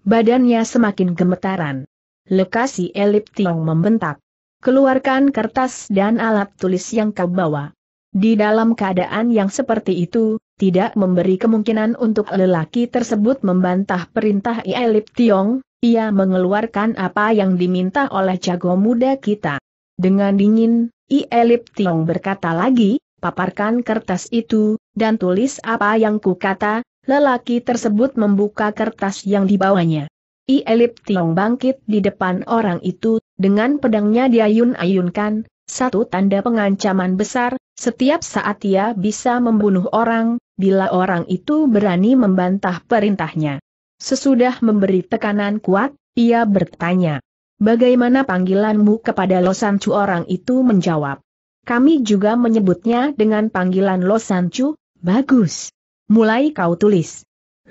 Badannya semakin gemetaran. Lekasi Elip Tiong membentak keluarkan kertas dan alat tulis yang kau bawa. Di dalam keadaan yang seperti itu, tidak memberi kemungkinan untuk lelaki tersebut membantah perintah Ielip Tiong, ia mengeluarkan apa yang diminta oleh jago muda kita. Dengan dingin, Ielip Tiong berkata lagi, paparkan kertas itu, dan tulis apa yang kukata, lelaki tersebut membuka kertas yang dibawanya. I Elip Tiong bangkit di depan orang itu, dengan pedangnya diayun-ayunkan, satu tanda pengancaman besar, setiap saat ia bisa membunuh orang, bila orang itu berani membantah perintahnya. Sesudah memberi tekanan kuat, ia bertanya, Bagaimana panggilanmu kepada Losancu orang itu menjawab. Kami juga menyebutnya dengan panggilan Losancu, bagus. Mulai kau tulis.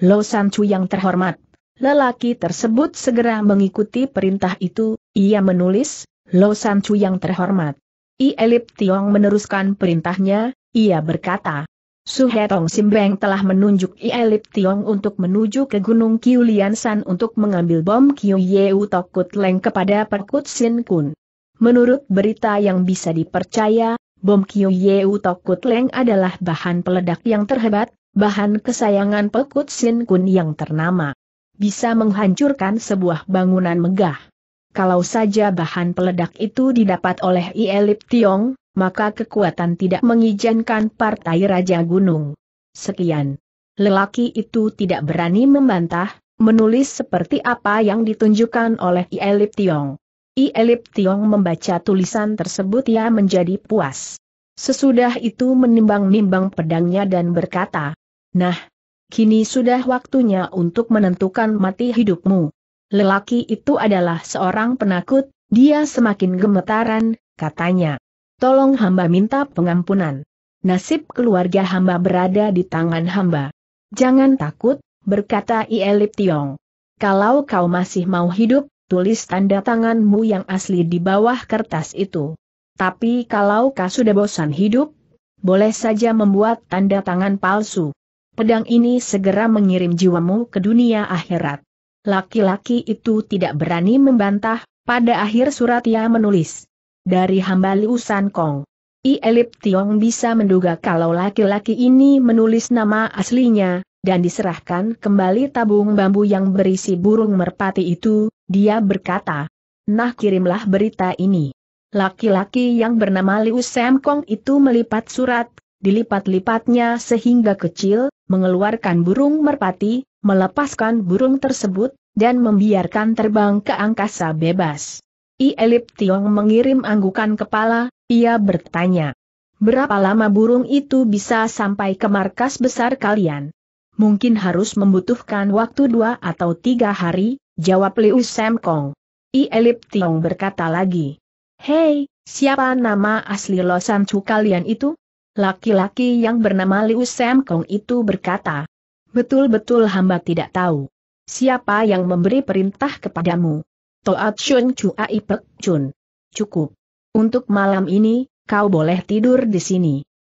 Losancu yang terhormat. Lelaki tersebut segera mengikuti perintah itu, ia menulis, Lo San Chu yang terhormat. I Elip Tiong meneruskan perintahnya, ia berkata, Suhetong Simbeng telah menunjuk I Elip Tiong untuk menuju ke Gunung Lian San untuk mengambil bom Kiu Yeu Tokut Leng kepada Perkut Sin Kun. Menurut berita yang bisa dipercaya, bom Kiu Yeu Tokut Leng adalah bahan peledak yang terhebat, bahan kesayangan Perkut Sin Kun yang ternama bisa menghancurkan sebuah bangunan megah. Kalau saja bahan peledak itu didapat oleh Ielip Tiong, maka kekuatan tidak mengizinkan Partai Raja Gunung. Sekian. Lelaki itu tidak berani membantah, menulis seperti apa yang ditunjukkan oleh Ielip Tiong. Ielip Tiong membaca tulisan tersebut ia menjadi puas. Sesudah itu menimbang-nimbang pedangnya dan berkata, Nah, Kini sudah waktunya untuk menentukan mati hidupmu. Lelaki itu adalah seorang penakut, dia semakin gemetaran, katanya. Tolong hamba minta pengampunan. Nasib keluarga hamba berada di tangan hamba. Jangan takut, berkata Ielip Tiong. Kalau kau masih mau hidup, tulis tanda tanganmu yang asli di bawah kertas itu. Tapi kalau kau sudah bosan hidup, boleh saja membuat tanda tangan palsu pedang ini segera mengirim jiwamu ke dunia akhirat. Laki-laki itu tidak berani membantah, pada akhir surat ia menulis. Dari hamba Liu Kong. I Elip Tiong bisa menduga kalau laki-laki ini menulis nama aslinya, dan diserahkan kembali tabung bambu yang berisi burung merpati itu, dia berkata. Nah kirimlah berita ini. Laki-laki yang bernama Liu Sam Kong itu melipat surat, dilipat-lipatnya sehingga kecil, mengeluarkan burung merpati, melepaskan burung tersebut, dan membiarkan terbang ke angkasa bebas. I Elip Tiong mengirim anggukan kepala, ia bertanya. Berapa lama burung itu bisa sampai ke markas besar kalian? Mungkin harus membutuhkan waktu dua atau tiga hari, jawab Liu Sam Kong. I Elip Tiong berkata lagi. Hei, siapa nama asli Losan Chu kalian itu? Laki-laki yang bernama Liu Sam Kong itu berkata, Betul-betul hamba tidak tahu. Siapa yang memberi perintah kepadamu? Toat Shun Chua Pek Chun. Cukup. Untuk malam ini, kau boleh tidur di sini.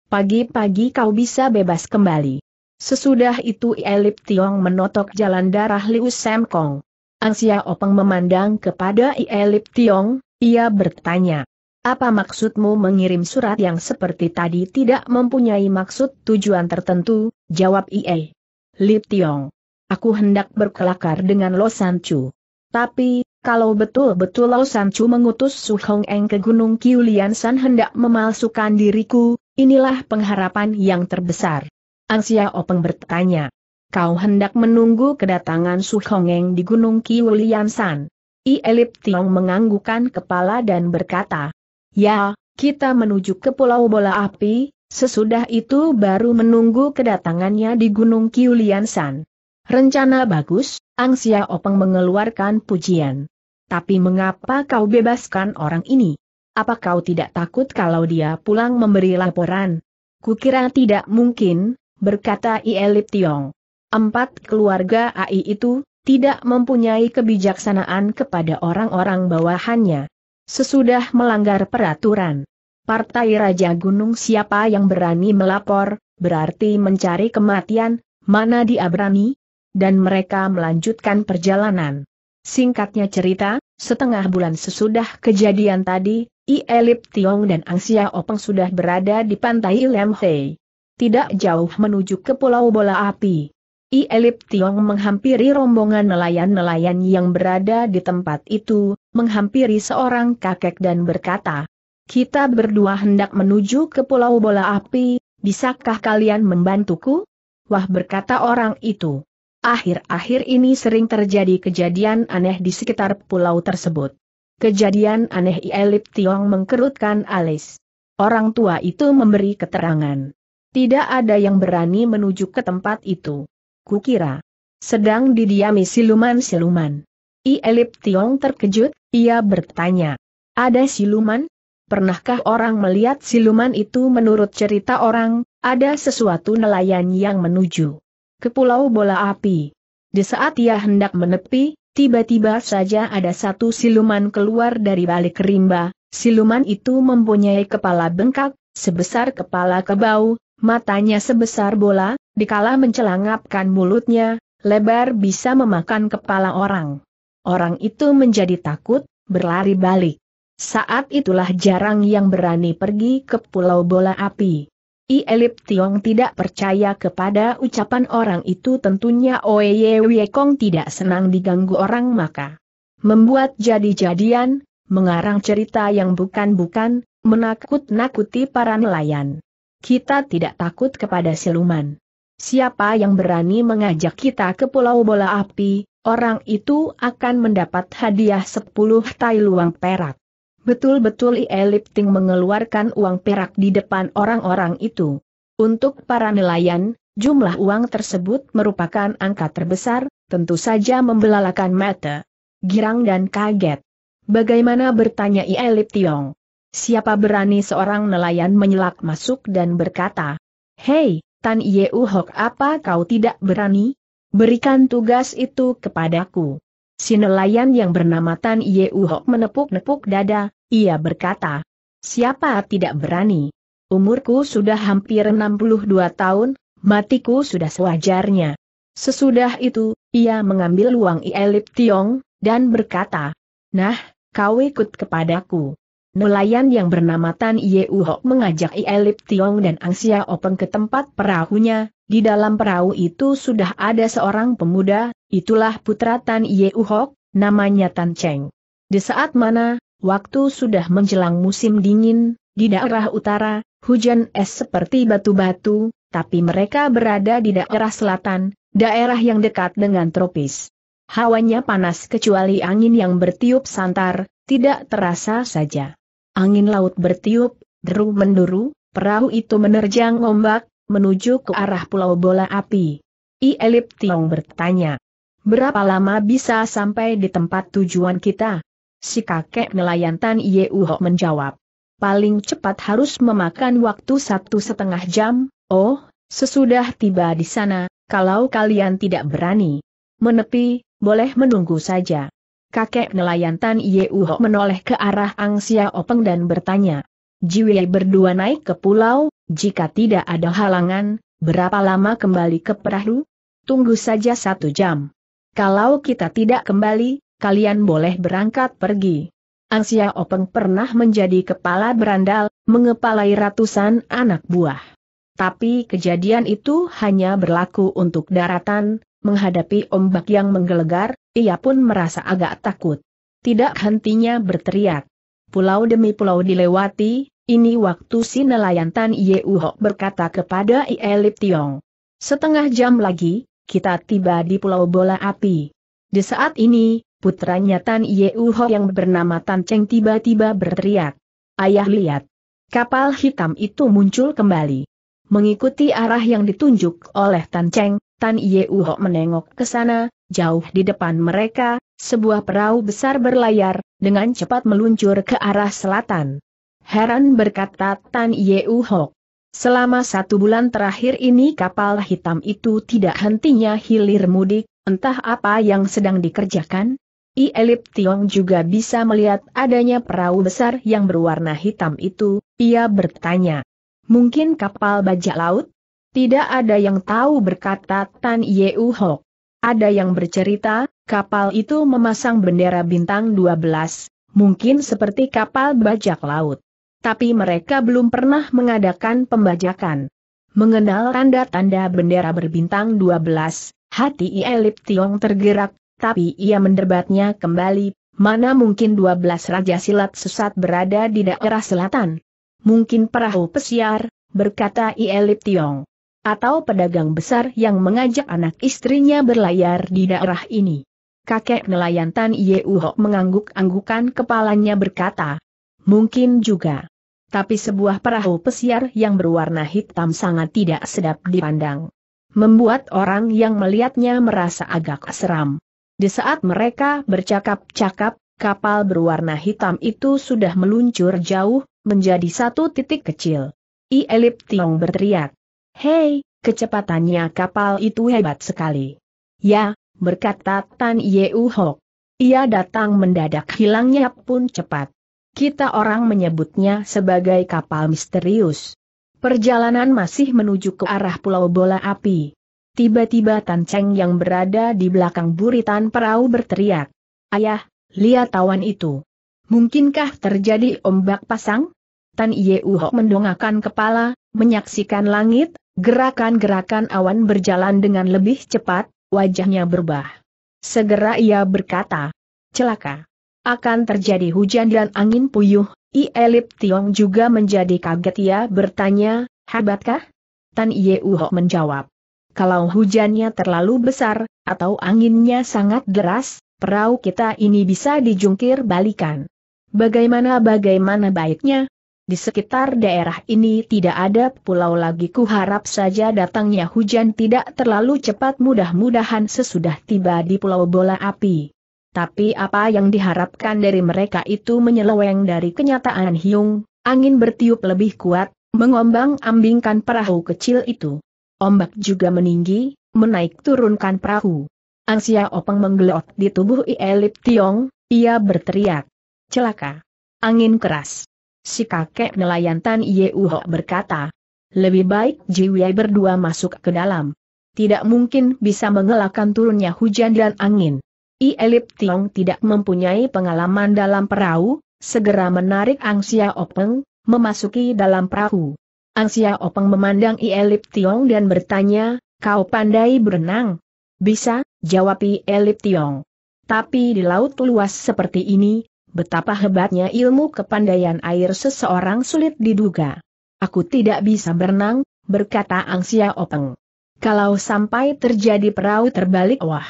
Pagi-pagi kau bisa bebas kembali. Sesudah itu Elip Tiong menotok jalan darah Liu Sam Kong. Angsia Openg memandang kepada Elip Tiong, ia bertanya. Apa maksudmu mengirim surat yang seperti tadi tidak mempunyai maksud tujuan tertentu? Jawab Ie. Lip Tiong. Aku hendak berkelakar dengan Lo San Chu. Tapi, kalau betul-betul Lo San Chu mengutus Su Hong Eng ke Gunung Kiulian San hendak memalsukan diriku, inilah pengharapan yang terbesar. Ang Openg bertanya. Kau hendak menunggu kedatangan Su Hong Eng di Gunung Kiulian San. Ie Lip Tiong menganggukan kepala dan berkata, Ya, kita menuju ke Pulau Bola Api, sesudah itu baru menunggu kedatangannya di Gunung Kiuliansan. Rencana bagus, Ang Angsia Openg mengeluarkan pujian. Tapi mengapa kau bebaskan orang ini? Apa kau tidak takut kalau dia pulang memberi laporan? Kukira tidak mungkin, berkata Ielip Tiong. Empat keluarga AI itu, tidak mempunyai kebijaksanaan kepada orang-orang bawahannya sesudah melanggar peraturan. Partai Raja Gunung siapa yang berani melapor, berarti mencari kematian, mana dia berani? Dan mereka melanjutkan perjalanan. Singkatnya cerita, setengah bulan sesudah kejadian tadi, I Elip Tiong dan Ang Sia Openg sudah berada di pantai Lemhei. Tidak jauh menuju ke Pulau Bola Api. I Elip Tiong menghampiri rombongan nelayan-nelayan yang berada di tempat itu, menghampiri seorang kakek dan berkata, Kita berdua hendak menuju ke Pulau Bola Api, bisakah kalian membantuku? Wah berkata orang itu. Akhir-akhir ini sering terjadi kejadian aneh di sekitar pulau tersebut. Kejadian aneh I Elip Tiong mengkerutkan alis. Orang tua itu memberi keterangan. Tidak ada yang berani menuju ke tempat itu kukira. Sedang didiami siluman-siluman. I Elip Tiong terkejut, ia bertanya. Ada siluman? Pernahkah orang melihat siluman itu menurut cerita orang, ada sesuatu nelayan yang menuju ke pulau bola api. Di saat ia hendak menepi, tiba-tiba saja ada satu siluman keluar dari balik rimba, siluman itu mempunyai kepala bengkak, sebesar kepala kebau, Matanya sebesar bola, dikala mencelangapkan mulutnya, lebar bisa memakan kepala orang. Orang itu menjadi takut, berlari balik. Saat itulah jarang yang berani pergi ke pulau bola api. I Elip Tiong tidak percaya kepada ucapan orang itu tentunya Oye Wiekong tidak senang diganggu orang maka. Membuat jadi-jadian, mengarang cerita yang bukan-bukan, menakut-nakuti para nelayan. Kita tidak takut kepada siluman. Siapa yang berani mengajak kita ke pulau bola api, orang itu akan mendapat hadiah 10 tai luang perak. Betul-betul Ielipting mengeluarkan uang perak di depan orang-orang itu. Untuk para nelayan, jumlah uang tersebut merupakan angka terbesar, tentu saja membelalakan mata. Girang dan kaget. Bagaimana bertanya Ielip Tiong? Siapa berani seorang nelayan menyelak masuk dan berkata, Hei, Tan Yeu Hok apa kau tidak berani? Berikan tugas itu kepadaku. Si nelayan yang bernama Tan Yeu Hok menepuk-nepuk dada, ia berkata, Siapa tidak berani? Umurku sudah hampir 62 tahun, matiku sudah sewajarnya. Sesudah itu, ia mengambil uang Ielip Tiong, dan berkata, Nah, kau ikut kepadaku nelayan yang bernama Tan Ye Uhok mengajak Ielip Tiong dan Ang Sia Openg ke tempat perahunya, di dalam perahu itu sudah ada seorang pemuda, itulah putra Tan Ye Uhok, namanya Tan Cheng. Di saat mana, waktu sudah menjelang musim dingin, di daerah utara, hujan es seperti batu-batu, tapi mereka berada di daerah selatan, daerah yang dekat dengan tropis. Hawanya panas kecuali angin yang bertiup santar, tidak terasa saja. Angin laut bertiup, deru menduru, perahu itu menerjang ombak, menuju ke arah pulau bola api. I Elip Tiong bertanya, berapa lama bisa sampai di tempat tujuan kita? Si kakek nelayan Tan Uho menjawab, paling cepat harus memakan waktu satu setengah jam, oh, sesudah tiba di sana, kalau kalian tidak berani menepi, boleh menunggu saja kakek nelayan Tan Yeuho menoleh ke arah Ang Openg dan bertanya. Jiwei berdua naik ke pulau, jika tidak ada halangan, berapa lama kembali ke perahu? Tunggu saja satu jam. Kalau kita tidak kembali, kalian boleh berangkat pergi. Ang Openg pernah menjadi kepala berandal, mengepalai ratusan anak buah. Tapi kejadian itu hanya berlaku untuk daratan, Menghadapi ombak yang menggelegar, ia pun merasa agak takut. Tidak hentinya berteriak. Pulau demi pulau dilewati, ini waktu si nelayan Tan Yeuho berkata kepada Ielip Tiong. Setengah jam lagi, kita tiba di pulau bola api. Di saat ini, putranya Tan Yeuho yang bernama Tan Cheng tiba-tiba berteriak. Ayah lihat. Kapal hitam itu muncul kembali. Mengikuti arah yang ditunjuk oleh Tan Cheng, Tan Ye Yeuho menengok ke sana, jauh di depan mereka, sebuah perahu besar berlayar, dengan cepat meluncur ke arah selatan. Heran berkata Tan Ye Yeuho. Selama satu bulan terakhir ini kapal hitam itu tidak hentinya hilir mudik, entah apa yang sedang dikerjakan. I Elip Tiong juga bisa melihat adanya perahu besar yang berwarna hitam itu, ia bertanya. Mungkin kapal bajak laut? Tidak ada yang tahu berkata Tan Yeu Hok. Ada yang bercerita, kapal itu memasang bendera bintang 12, mungkin seperti kapal bajak laut. Tapi mereka belum pernah mengadakan pembajakan. Mengenal tanda-tanda bendera berbintang 12, hati Ielip Tiong tergerak, tapi ia mendebatnya kembali, mana mungkin 12 raja silat sesat berada di daerah selatan. Mungkin perahu pesiar, berkata Ielip Tiong atau pedagang besar yang mengajak anak istrinya berlayar di daerah ini. Kakek nelayan Tan Yeuho mengangguk-anggukan kepalanya berkata, mungkin juga. Tapi sebuah perahu pesiar yang berwarna hitam sangat tidak sedap dipandang. Membuat orang yang melihatnya merasa agak seram. Di saat mereka bercakap-cakap, kapal berwarna hitam itu sudah meluncur jauh, menjadi satu titik kecil. I Elip Tiong berteriak. Hei, kecepatannya kapal itu hebat sekali. Ya, berkata Tan Yeu Hok. Ia datang mendadak hilangnya pun cepat. Kita orang menyebutnya sebagai kapal misterius. Perjalanan masih menuju ke arah pulau bola api. Tiba-tiba Tan Cheng yang berada di belakang buritan perahu berteriak. Ayah, lihat tawan itu. Mungkinkah terjadi ombak pasang? Tan Yeu Hok mendongakkan kepala, menyaksikan langit, Gerakan-gerakan awan berjalan dengan lebih cepat, wajahnya berubah. Segera ia berkata, celaka. Akan terjadi hujan dan angin puyuh, I Elip Tiong juga menjadi kaget ia bertanya, hebatkah? Tan Ye Uho menjawab. Kalau hujannya terlalu besar, atau anginnya sangat deras, perahu kita ini bisa dijungkir balikan. Bagaimana-bagaimana baiknya, di sekitar daerah ini tidak ada pulau lagi kuharap saja datangnya hujan tidak terlalu cepat mudah-mudahan sesudah tiba di pulau bola api. Tapi apa yang diharapkan dari mereka itu menyeleweng dari kenyataan Hiung, angin bertiup lebih kuat, mengombang-ambingkan perahu kecil itu. Ombak juga meninggi, menaik turunkan perahu. Angsia Openg menggelot di tubuh Ielip Tiong, ia berteriak. Celaka! Angin keras! si kakek nelayan Tan Yeuho berkata. Lebih baik Jiwei berdua masuk ke dalam. Tidak mungkin bisa mengelakkan turunnya hujan dan angin. I Elip Tiong tidak mempunyai pengalaman dalam perahu, segera menarik Angsia Openg, memasuki dalam perahu. Angsia Openg memandang I Elip Tiong dan bertanya, kau pandai berenang? Bisa, jawab I Elip Tiong. Tapi di laut luas seperti ini, Betapa hebatnya ilmu kepandaian air seseorang sulit diduga. Aku tidak bisa berenang, berkata Angsia Openg. Kalau sampai terjadi perahu terbalik wah.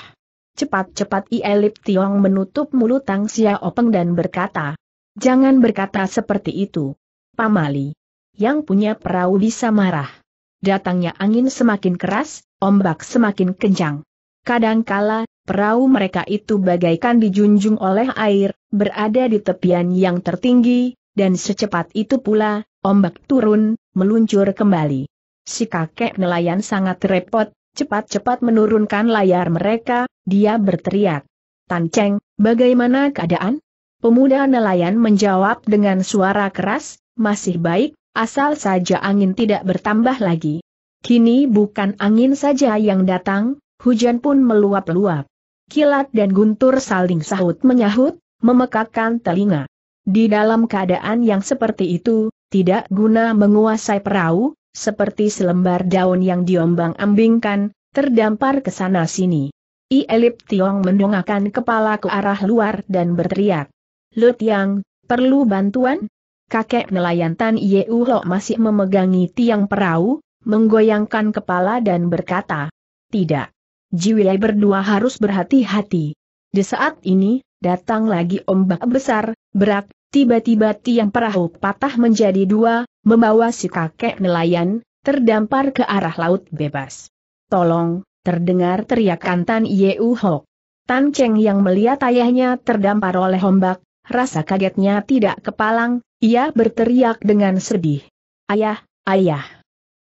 Cepat-cepat Ielip Tiong menutup mulut Angsia Openg dan berkata. Jangan berkata seperti itu. Pamali. Yang punya perahu bisa marah. Datangnya angin semakin keras, ombak semakin kencang. Kadangkala, perahu mereka itu bagaikan dijunjung oleh air, berada di tepian yang tertinggi, dan secepat itu pula, ombak turun, meluncur kembali. Si kakek nelayan sangat repot, cepat-cepat menurunkan layar mereka, dia berteriak. Tan Cheng, bagaimana keadaan? Pemuda nelayan menjawab dengan suara keras, masih baik, asal saja angin tidak bertambah lagi. Kini bukan angin saja yang datang, hujan pun meluap-luap. Kilat dan guntur saling sahut menyahut, memekakkan telinga. Di dalam keadaan yang seperti itu, tidak guna menguasai perahu, seperti selembar daun yang diombang-ambingkan, terdampar ke sana-sini. Ielip Tiong mendongakkan kepala ke arah luar dan berteriak. Lut Yang, perlu bantuan? Kakek nelayan Tan Ye Lo masih memegangi tiang perahu, menggoyangkan kepala dan berkata, Tidak. Jiwilai berdua harus berhati-hati. Di saat ini, datang lagi ombak besar, berak, tiba-tiba tiang perahu patah menjadi dua, membawa si kakek nelayan, terdampar ke arah laut bebas. Tolong, terdengar teriakan Tan Yeu Hok. Tan Cheng yang melihat ayahnya terdampar oleh ombak, rasa kagetnya tidak kepalang, ia berteriak dengan sedih. Ayah, ayah.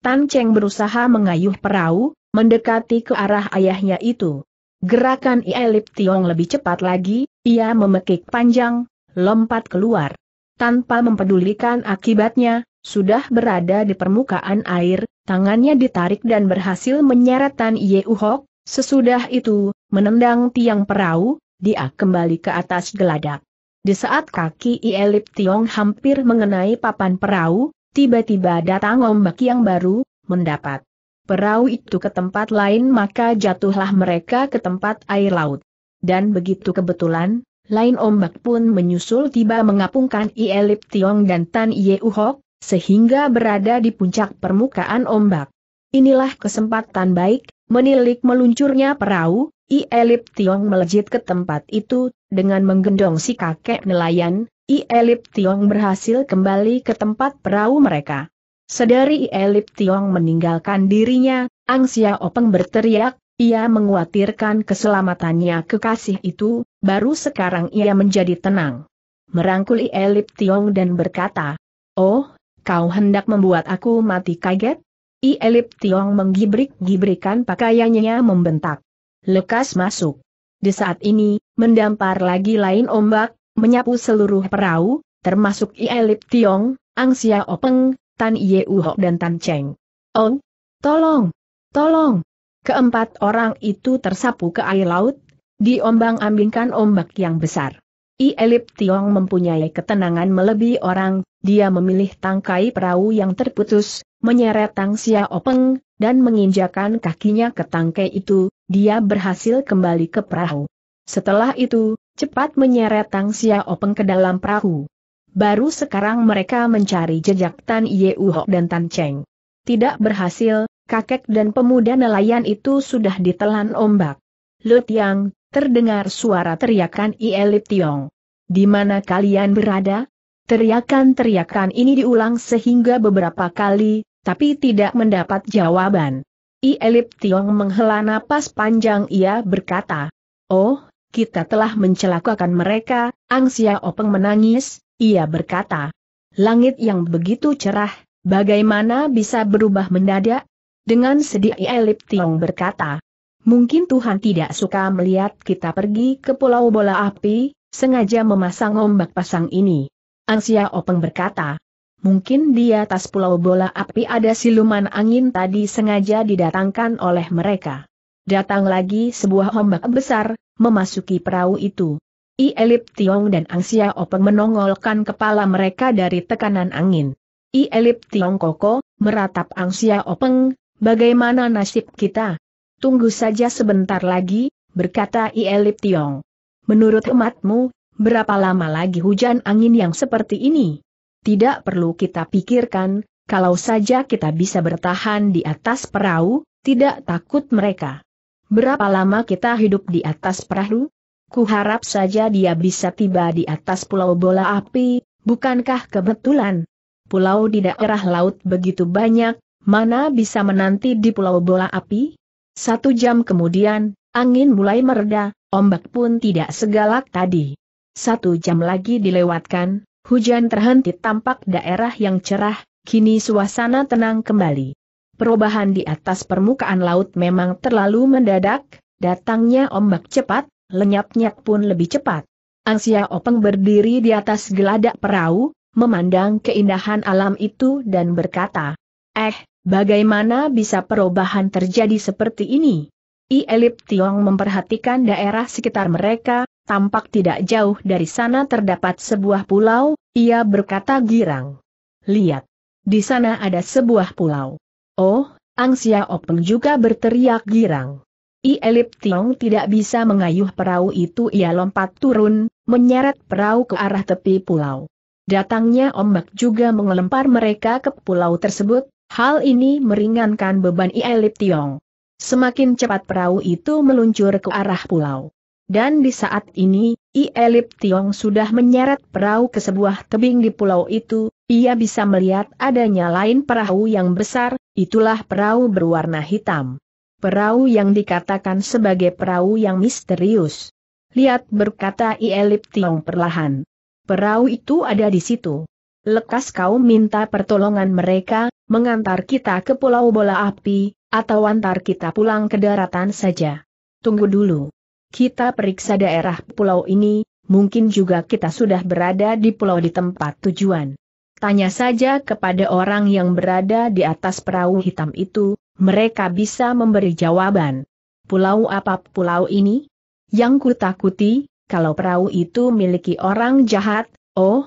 Tan Cheng berusaha mengayuh perahu, mendekati ke arah ayahnya itu. Gerakan Ielip Tiong lebih cepat lagi, ia memekik panjang, lompat keluar. Tanpa mempedulikan akibatnya, sudah berada di permukaan air, tangannya ditarik dan berhasil menyeret Tan Yeuhok, sesudah itu, menendang tiang perahu, dia kembali ke atas geladak. Di saat kaki Ielip Tiong hampir mengenai papan perahu, tiba-tiba datang ombak yang baru, mendapat perahu itu ke tempat lain maka jatuhlah mereka ke tempat air laut dan begitu kebetulan, lain ombak pun menyusul tiba mengapungkan Ielip Tiong dan Tan Yeuhok, sehingga berada di puncak permukaan ombak. Inilah kesempatan baik, menilik meluncurnya perahu, Ielip Tiong melejit ke tempat itu, dengan menggendong si kakek nelayan, Ielip Tiong berhasil kembali ke tempat perahu mereka. Sedari Ielip Tiong meninggalkan dirinya, Ang Xiaopeng berteriak, ia menguatirkan keselamatannya kekasih itu, baru sekarang ia menjadi tenang. Merangkul Elip Tiong dan berkata, Oh, kau hendak membuat aku mati kaget? I Elip Tiong menggibrik-gibrikan pakaiannya membentak. Lekas masuk. Di saat ini, mendampar lagi lain ombak, menyapu seluruh perahu, termasuk I Elip Tiong, Angsia Openg, Tan Yeuho dan Tan Cheng. Oh, tolong, tolong, Keempat orang itu tersapu ke air laut, diombang-ambingkan ombak yang besar. I Elip Tiong mempunyai ketenangan melebihi orang, dia memilih tangkai perahu yang terputus, menyeret Tang Xia Openg, dan menginjakan kakinya ke tangkai itu, dia berhasil kembali ke perahu. Setelah itu, cepat menyeret Tang Xia Openg ke dalam perahu. Baru sekarang mereka mencari jejak Tan Yeuhok dan Tan Cheng. Tidak berhasil, kakek dan pemuda nelayan itu sudah ditelan ombak. Lut Yang, terdengar suara teriakan Ielip Tiong. Di mana kalian berada? Teriakan-teriakan ini diulang sehingga beberapa kali, tapi tidak mendapat jawaban. Ielip Tiong menghela napas panjang ia berkata, Oh, kita telah mencelakakan mereka, Ang Sia Openg menangis, ia berkata. Langit yang begitu cerah, bagaimana bisa berubah mendadak? Dengan sedih Elip Tiong berkata, Mungkin Tuhan tidak suka melihat kita pergi ke pulau bola api, sengaja memasang ombak pasang ini. Angsia Openg berkata, Mungkin di atas pulau bola api ada siluman angin tadi sengaja didatangkan oleh mereka. Datang lagi sebuah ombak besar, memasuki perahu itu. I Elip Tiong dan Angsia Openg menongolkan kepala mereka dari tekanan angin. I Elip Tiong Koko, meratap Angsia Openg, Bagaimana nasib kita? Tunggu saja sebentar lagi, berkata Ielip Tiong. Menurut hematmu, berapa lama lagi hujan angin yang seperti ini? Tidak perlu kita pikirkan, kalau saja kita bisa bertahan di atas perahu, tidak takut mereka. Berapa lama kita hidup di atas perahu? Kuharap saja dia bisa tiba di atas pulau bola api, bukankah kebetulan? Pulau di daerah laut begitu banyak, Mana bisa menanti di pulau bola api? Satu jam kemudian, angin mulai mereda, ombak pun tidak segalak tadi. Satu jam lagi dilewatkan, hujan terhenti tampak daerah yang cerah, kini suasana tenang kembali. Perubahan di atas permukaan laut memang terlalu mendadak, datangnya ombak cepat, lenyapnya pun lebih cepat. Angsia Openg berdiri di atas geladak perahu, memandang keindahan alam itu dan berkata, Eh, Bagaimana bisa perubahan terjadi seperti ini? I Elip Tiong memperhatikan daerah sekitar mereka, tampak tidak jauh dari sana terdapat sebuah pulau, ia berkata girang. Lihat, di sana ada sebuah pulau. Oh, Ang Xiao Openg juga berteriak girang. I Elip Tiong tidak bisa mengayuh perahu itu ia lompat turun, menyeret perahu ke arah tepi pulau. Datangnya ombak juga mengelempar mereka ke pulau tersebut, Hal ini meringankan beban Ielip Tiong. Semakin cepat perahu itu meluncur ke arah pulau. Dan di saat ini, Ielip Tiong sudah menyeret perahu ke sebuah tebing di pulau itu, ia bisa melihat adanya lain perahu yang besar, itulah perahu berwarna hitam. Perahu yang dikatakan sebagai perahu yang misterius. Lihat berkata Ielip Tiong perlahan. Perahu itu ada di situ lekas kau minta pertolongan mereka, mengantar kita ke pulau bola api, atau antar kita pulang ke daratan saja. Tunggu dulu. Kita periksa daerah pulau ini, mungkin juga kita sudah berada di pulau di tempat tujuan. Tanya saja kepada orang yang berada di atas perahu hitam itu, mereka bisa memberi jawaban. Pulau apa pulau ini? Yang kutakuti, kalau perahu itu miliki orang jahat, oh,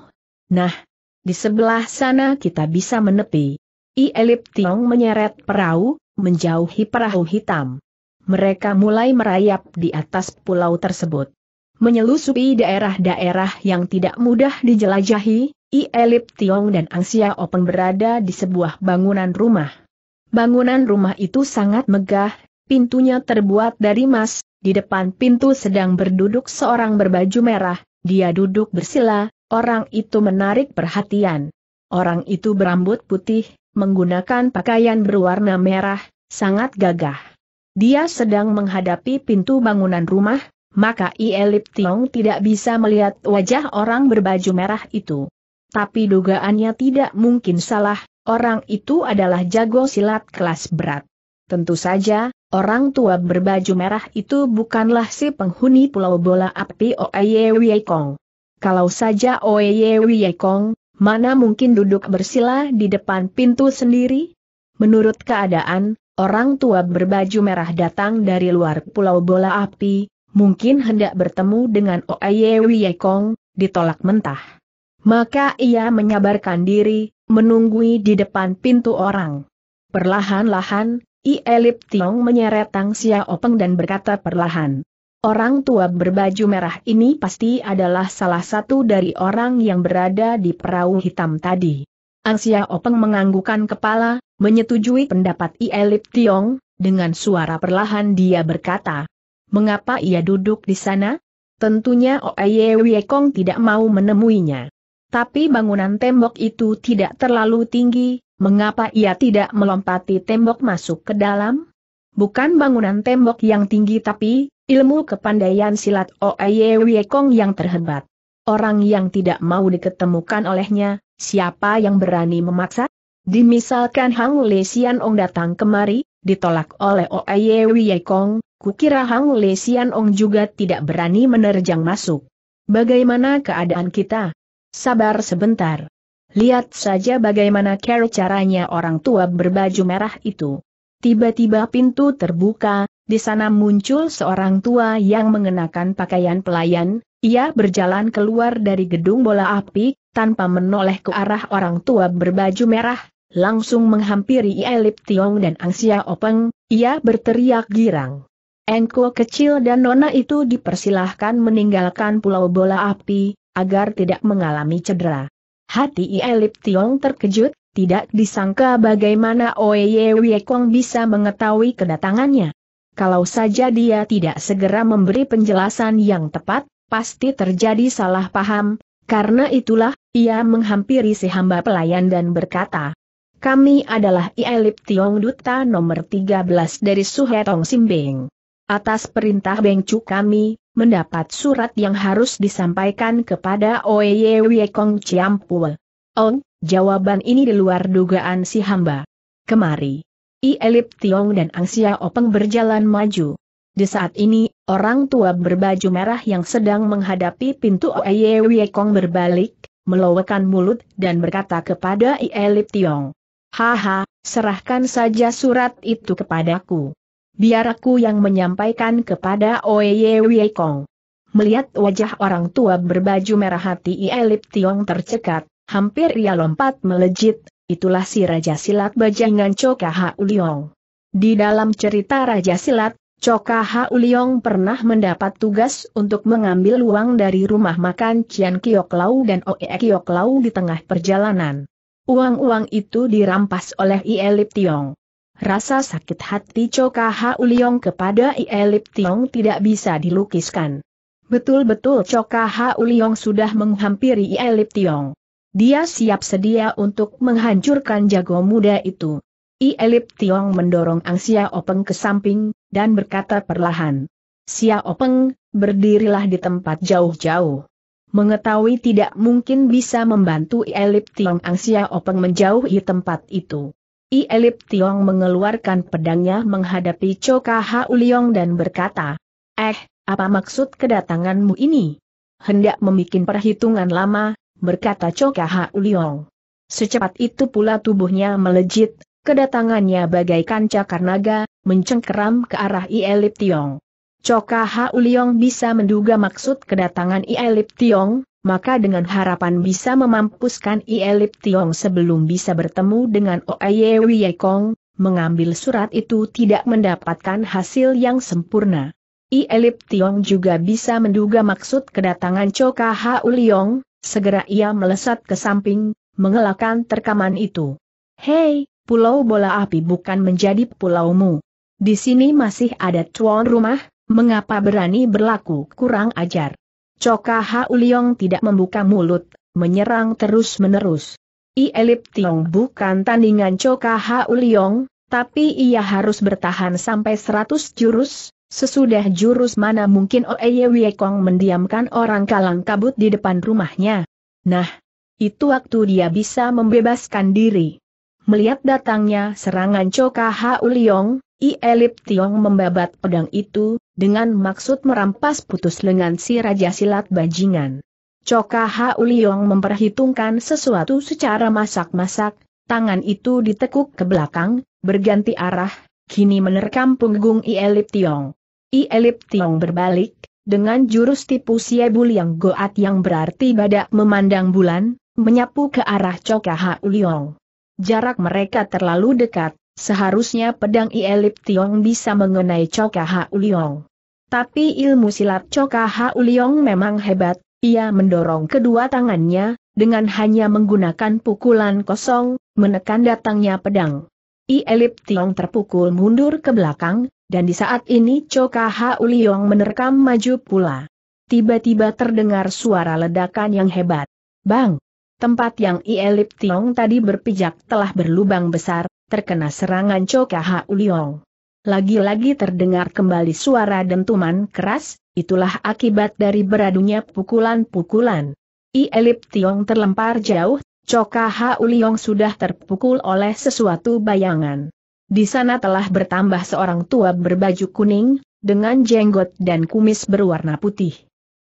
nah, di sebelah sana kita bisa menepi. I Elip Tiong menyeret perahu, menjauhi perahu hitam. Mereka mulai merayap di atas pulau tersebut. Menyelusupi daerah-daerah yang tidak mudah dijelajahi, I Elip Tiong dan Ang Open berada di sebuah bangunan rumah. Bangunan rumah itu sangat megah, pintunya terbuat dari emas, di depan pintu sedang berduduk seorang berbaju merah, dia duduk bersila, Orang itu menarik perhatian. Orang itu berambut putih, menggunakan pakaian berwarna merah, sangat gagah. Dia sedang menghadapi pintu bangunan rumah, maka Ielip Tiong tidak bisa melihat wajah orang berbaju merah itu. Tapi dugaannya tidak mungkin salah, orang itu adalah jago silat kelas berat. Tentu saja, orang tua berbaju merah itu bukanlah si penghuni Pulau Bola Api Oye kalau saja Oye Kong, mana mungkin duduk bersila di depan pintu sendiri? Menurut keadaan, orang tua berbaju merah datang dari luar pulau bola api, mungkin hendak bertemu dengan Oye Wiyekong, ditolak mentah. Maka ia menyabarkan diri, menunggui di depan pintu orang. Perlahan-lahan, I Elip Tiong menyeret Tang Xiaopeng Openg dan berkata perlahan. Orang tua berbaju merah ini pasti adalah salah satu dari orang yang berada di perahu hitam tadi. Angsia Openg menganggukan kepala, menyetujui pendapat Ielip Tiong, dengan suara perlahan dia berkata. Mengapa ia duduk di sana? Tentunya Oeye Wiekong tidak mau menemuinya. Tapi bangunan tembok itu tidak terlalu tinggi, mengapa ia tidak melompati tembok masuk ke dalam? bukan bangunan tembok yang tinggi tapi, ilmu kepandaian silat Oeye Kong yang terhebat. Orang yang tidak mau diketemukan olehnya, siapa yang berani memaksa? Dimisalkan Hang Le Sian Ong datang kemari, ditolak oleh Oeye Wiekong, kukira Hang Le Sian Ong juga tidak berani menerjang masuk. Bagaimana keadaan kita? Sabar sebentar. Lihat saja bagaimana cara caranya orang tua berbaju merah itu. Tiba-tiba pintu terbuka, di sana muncul seorang tua yang mengenakan pakaian pelayan, ia berjalan keluar dari gedung bola api, tanpa menoleh ke arah orang tua berbaju merah, langsung menghampiri Elip Tiong dan Angsia Openg, ia berteriak girang. Engko kecil dan Nona itu dipersilahkan meninggalkan pulau bola api, agar tidak mengalami cedera. Hati Elip Tiong terkejut, tidak disangka bagaimana Oye Kong bisa mengetahui kedatangannya. Kalau saja dia tidak segera memberi penjelasan yang tepat, pasti terjadi salah paham, karena itulah, ia menghampiri si hamba pelayan dan berkata, Kami adalah Ielip Tiong Duta nomor 13 dari Suhetong Simbing. Atas perintah Bengcu kami, mendapat surat yang harus disampaikan kepada Oye Wiekong Chiampul. Ong, Jawaban ini di luar dugaan si hamba. Kemari. I Elip Tiong dan Angsia Openg berjalan maju. Di saat ini, orang tua berbaju merah yang sedang menghadapi pintu Oye Wiekong berbalik, melowekan mulut dan berkata kepada I Elip Tiong. Haha, serahkan saja surat itu kepadaku. Biar aku yang menyampaikan kepada Oye Wiekong. Melihat wajah orang tua berbaju merah hati I Elip Tiong tercekat, Hampir ia lompat melejit, itulah si Raja Silat Bajangan Coka Hauliong. Di dalam cerita Raja Silat, Coka Hauliong pernah mendapat tugas untuk mengambil uang dari rumah makan Cian Kiok dan Oe Kiok di tengah perjalanan. Uang-uang itu dirampas oleh Ielip Tiong. Rasa sakit hati Coka Hauliong kepada Ielip Tiong tidak bisa dilukiskan. Betul-betul Coka Hauliong sudah menghampiri Ielip Tiong. Dia siap sedia untuk menghancurkan jago muda itu. I Elip Tiong mendorong Ang Sia Openg ke samping, dan berkata perlahan. Sia Openg, berdirilah di tempat jauh-jauh. Mengetahui tidak mungkin bisa membantu I Elip Tiong Ang Sia Openg menjauhi tempat itu. I Elip Tiong mengeluarkan pedangnya menghadapi Choka Hauliong dan berkata, Eh, apa maksud kedatanganmu ini? Hendak memikin perhitungan lama, berkata Coka Uliong. Secepat itu pula tubuhnya melejit, kedatangannya bagaikan cakar naga, mencengkeram ke arah Ielip Tiong. Coka Uliong bisa menduga maksud kedatangan Ielip Tiong, maka dengan harapan bisa memampuskan Ielip Tiong sebelum bisa bertemu dengan Oye Kong, mengambil surat itu tidak mendapatkan hasil yang sempurna. Ielip Tiong juga bisa menduga maksud kedatangan Coka Uliong. Segera ia melesat ke samping, mengelakkan terkaman itu. Hei, pulau bola api bukan menjadi pulaumu. Di sini masih ada tuan rumah, mengapa berani berlaku kurang ajar. Coka Hauliong tidak membuka mulut, menyerang terus-menerus. I Elip Tiong bukan tandingan Coka Hauliong, tapi ia harus bertahan sampai 100 jurus, Sesudah jurus mana mungkin Oeye Wiekong mendiamkan orang kalang kabut di depan rumahnya. Nah, itu waktu dia bisa membebaskan diri. Melihat datangnya serangan Coka Hauliong, I Elip Tiong membabat pedang itu, dengan maksud merampas putus lengan si Raja Silat Bajingan. Coka Hauliong memperhitungkan sesuatu secara masak-masak, tangan itu ditekuk ke belakang, berganti arah, kini menerkam punggung I Elip Tiong. I Elip Tiong berbalik, dengan jurus tipu Siebul yang goat yang berarti badak memandang bulan, menyapu ke arah Coka Hauliong. Jarak mereka terlalu dekat, seharusnya pedang I Elip Tiong bisa mengenai Coka Hauliong. Tapi ilmu silat Coka Hauliong memang hebat, ia mendorong kedua tangannya, dengan hanya menggunakan pukulan kosong, menekan datangnya pedang. I Elip Tiong terpukul mundur ke belakang, dan di saat ini Coka Hauliong menerkam maju pula. Tiba-tiba terdengar suara ledakan yang hebat. Bang! Tempat yang Ielip Tiong tadi berpijak telah berlubang besar, terkena serangan Coka Hauliong. Lagi-lagi terdengar kembali suara dentuman keras, itulah akibat dari beradunya pukulan-pukulan. Ielip Tiong terlempar jauh, Coka Hauliong sudah terpukul oleh sesuatu bayangan. Di sana telah bertambah seorang tua berbaju kuning, dengan jenggot dan kumis berwarna putih.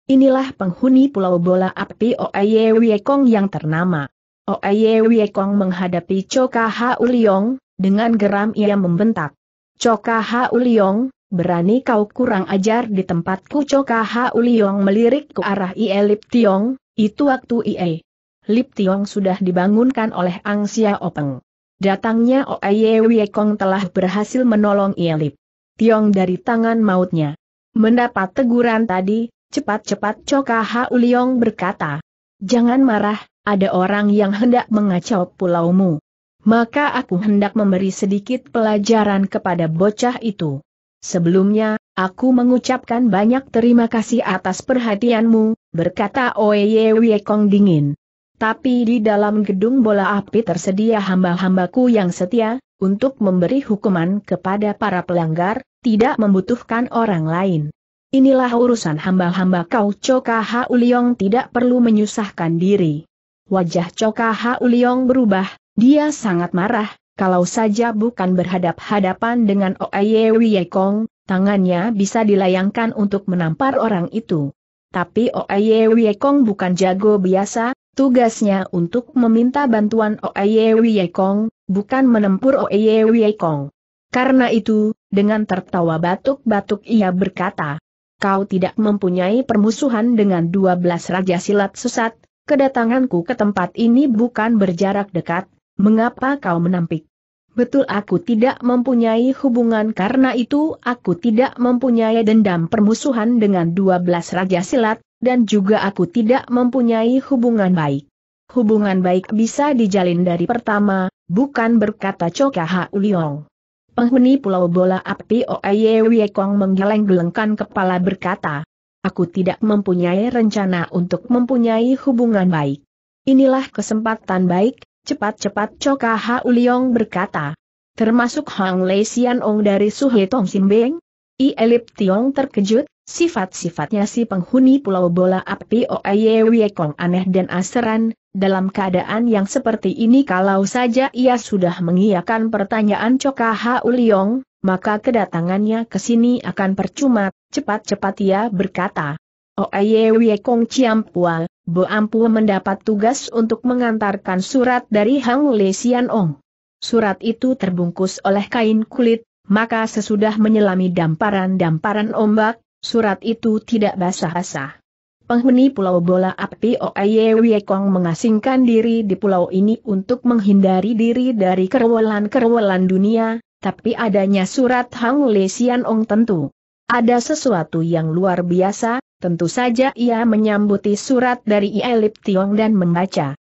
Inilah penghuni pulau bola api Oaye Wiekong yang ternama. Oaye Wiekong menghadapi Choka Ha Uliong, dengan geram ia membentak. Choka Ha Uliong, berani kau kurang ajar di tempatku Choka Ha Uliong melirik ke arah Ie Lip Tiong, itu waktu Ie. Lip Tiong sudah dibangunkan oleh Ang Sia Openg. Datangnya Oye Wiekong telah berhasil menolong Ielip. Tiong dari tangan mautnya. Mendapat teguran tadi, cepat-cepat Coka Hauliong berkata. Jangan marah, ada orang yang hendak mengacau pulaumu. Maka aku hendak memberi sedikit pelajaran kepada bocah itu. Sebelumnya, aku mengucapkan banyak terima kasih atas perhatianmu, berkata Oye Wiekong dingin. Tapi di dalam gedung bola api tersedia hamba-hambaku yang setia, untuk memberi hukuman kepada para pelanggar, tidak membutuhkan orang lain. Inilah urusan hamba-hamba kau Coka Uliong tidak perlu menyusahkan diri. Wajah Coka Uliong berubah, dia sangat marah, kalau saja bukan berhadap-hadapan dengan Oye Wiekong, tangannya bisa dilayangkan untuk menampar orang itu. Tapi Oye Wiekong bukan jago biasa, Tugasnya untuk meminta bantuan Oeye Kong, bukan menempur Oeye Kong. Karena itu, dengan tertawa batuk-batuk ia berkata, Kau tidak mempunyai permusuhan dengan 12 Raja Silat Sesat, kedatanganku ke tempat ini bukan berjarak dekat, mengapa kau menampik? Betul aku tidak mempunyai hubungan karena itu aku tidak mempunyai dendam permusuhan dengan 12 Raja Silat, dan juga aku tidak mempunyai hubungan baik. Hubungan baik bisa dijalin dari pertama, bukan berkata Coka Uliong. Penghuni Pulau Bola Api Oye Wiekong menggeleng-gelengkan kepala berkata, Aku tidak mempunyai rencana untuk mempunyai hubungan baik. Inilah kesempatan baik, cepat-cepat Coka Uliong berkata. Termasuk Hang Lei Ong dari Suhe Tong Simbeng? I Elip Tiong terkejut, Sifat-sifatnya si penghuni pulau bola api Oye Kong aneh dan aseran, dalam keadaan yang seperti ini kalau saja ia sudah mengiakan pertanyaan Coka Uliong, maka kedatangannya ke sini akan percuma, cepat-cepat ia berkata. Oye Kong Ciampua, Bo Ampu mendapat tugas untuk mengantarkan surat dari Hang Le Sian Ong. Surat itu terbungkus oleh kain kulit, maka sesudah menyelami damparan-damparan ombak, Surat itu tidak basah-basah. Penghuni Pulau Bola Api Oeye Kong mengasingkan diri di pulau ini untuk menghindari diri dari kerewelan-kerewelan dunia, tapi adanya surat Hang Le Sian Ong tentu. Ada sesuatu yang luar biasa, tentu saja ia menyambuti surat dari Ielip Tiong dan membaca.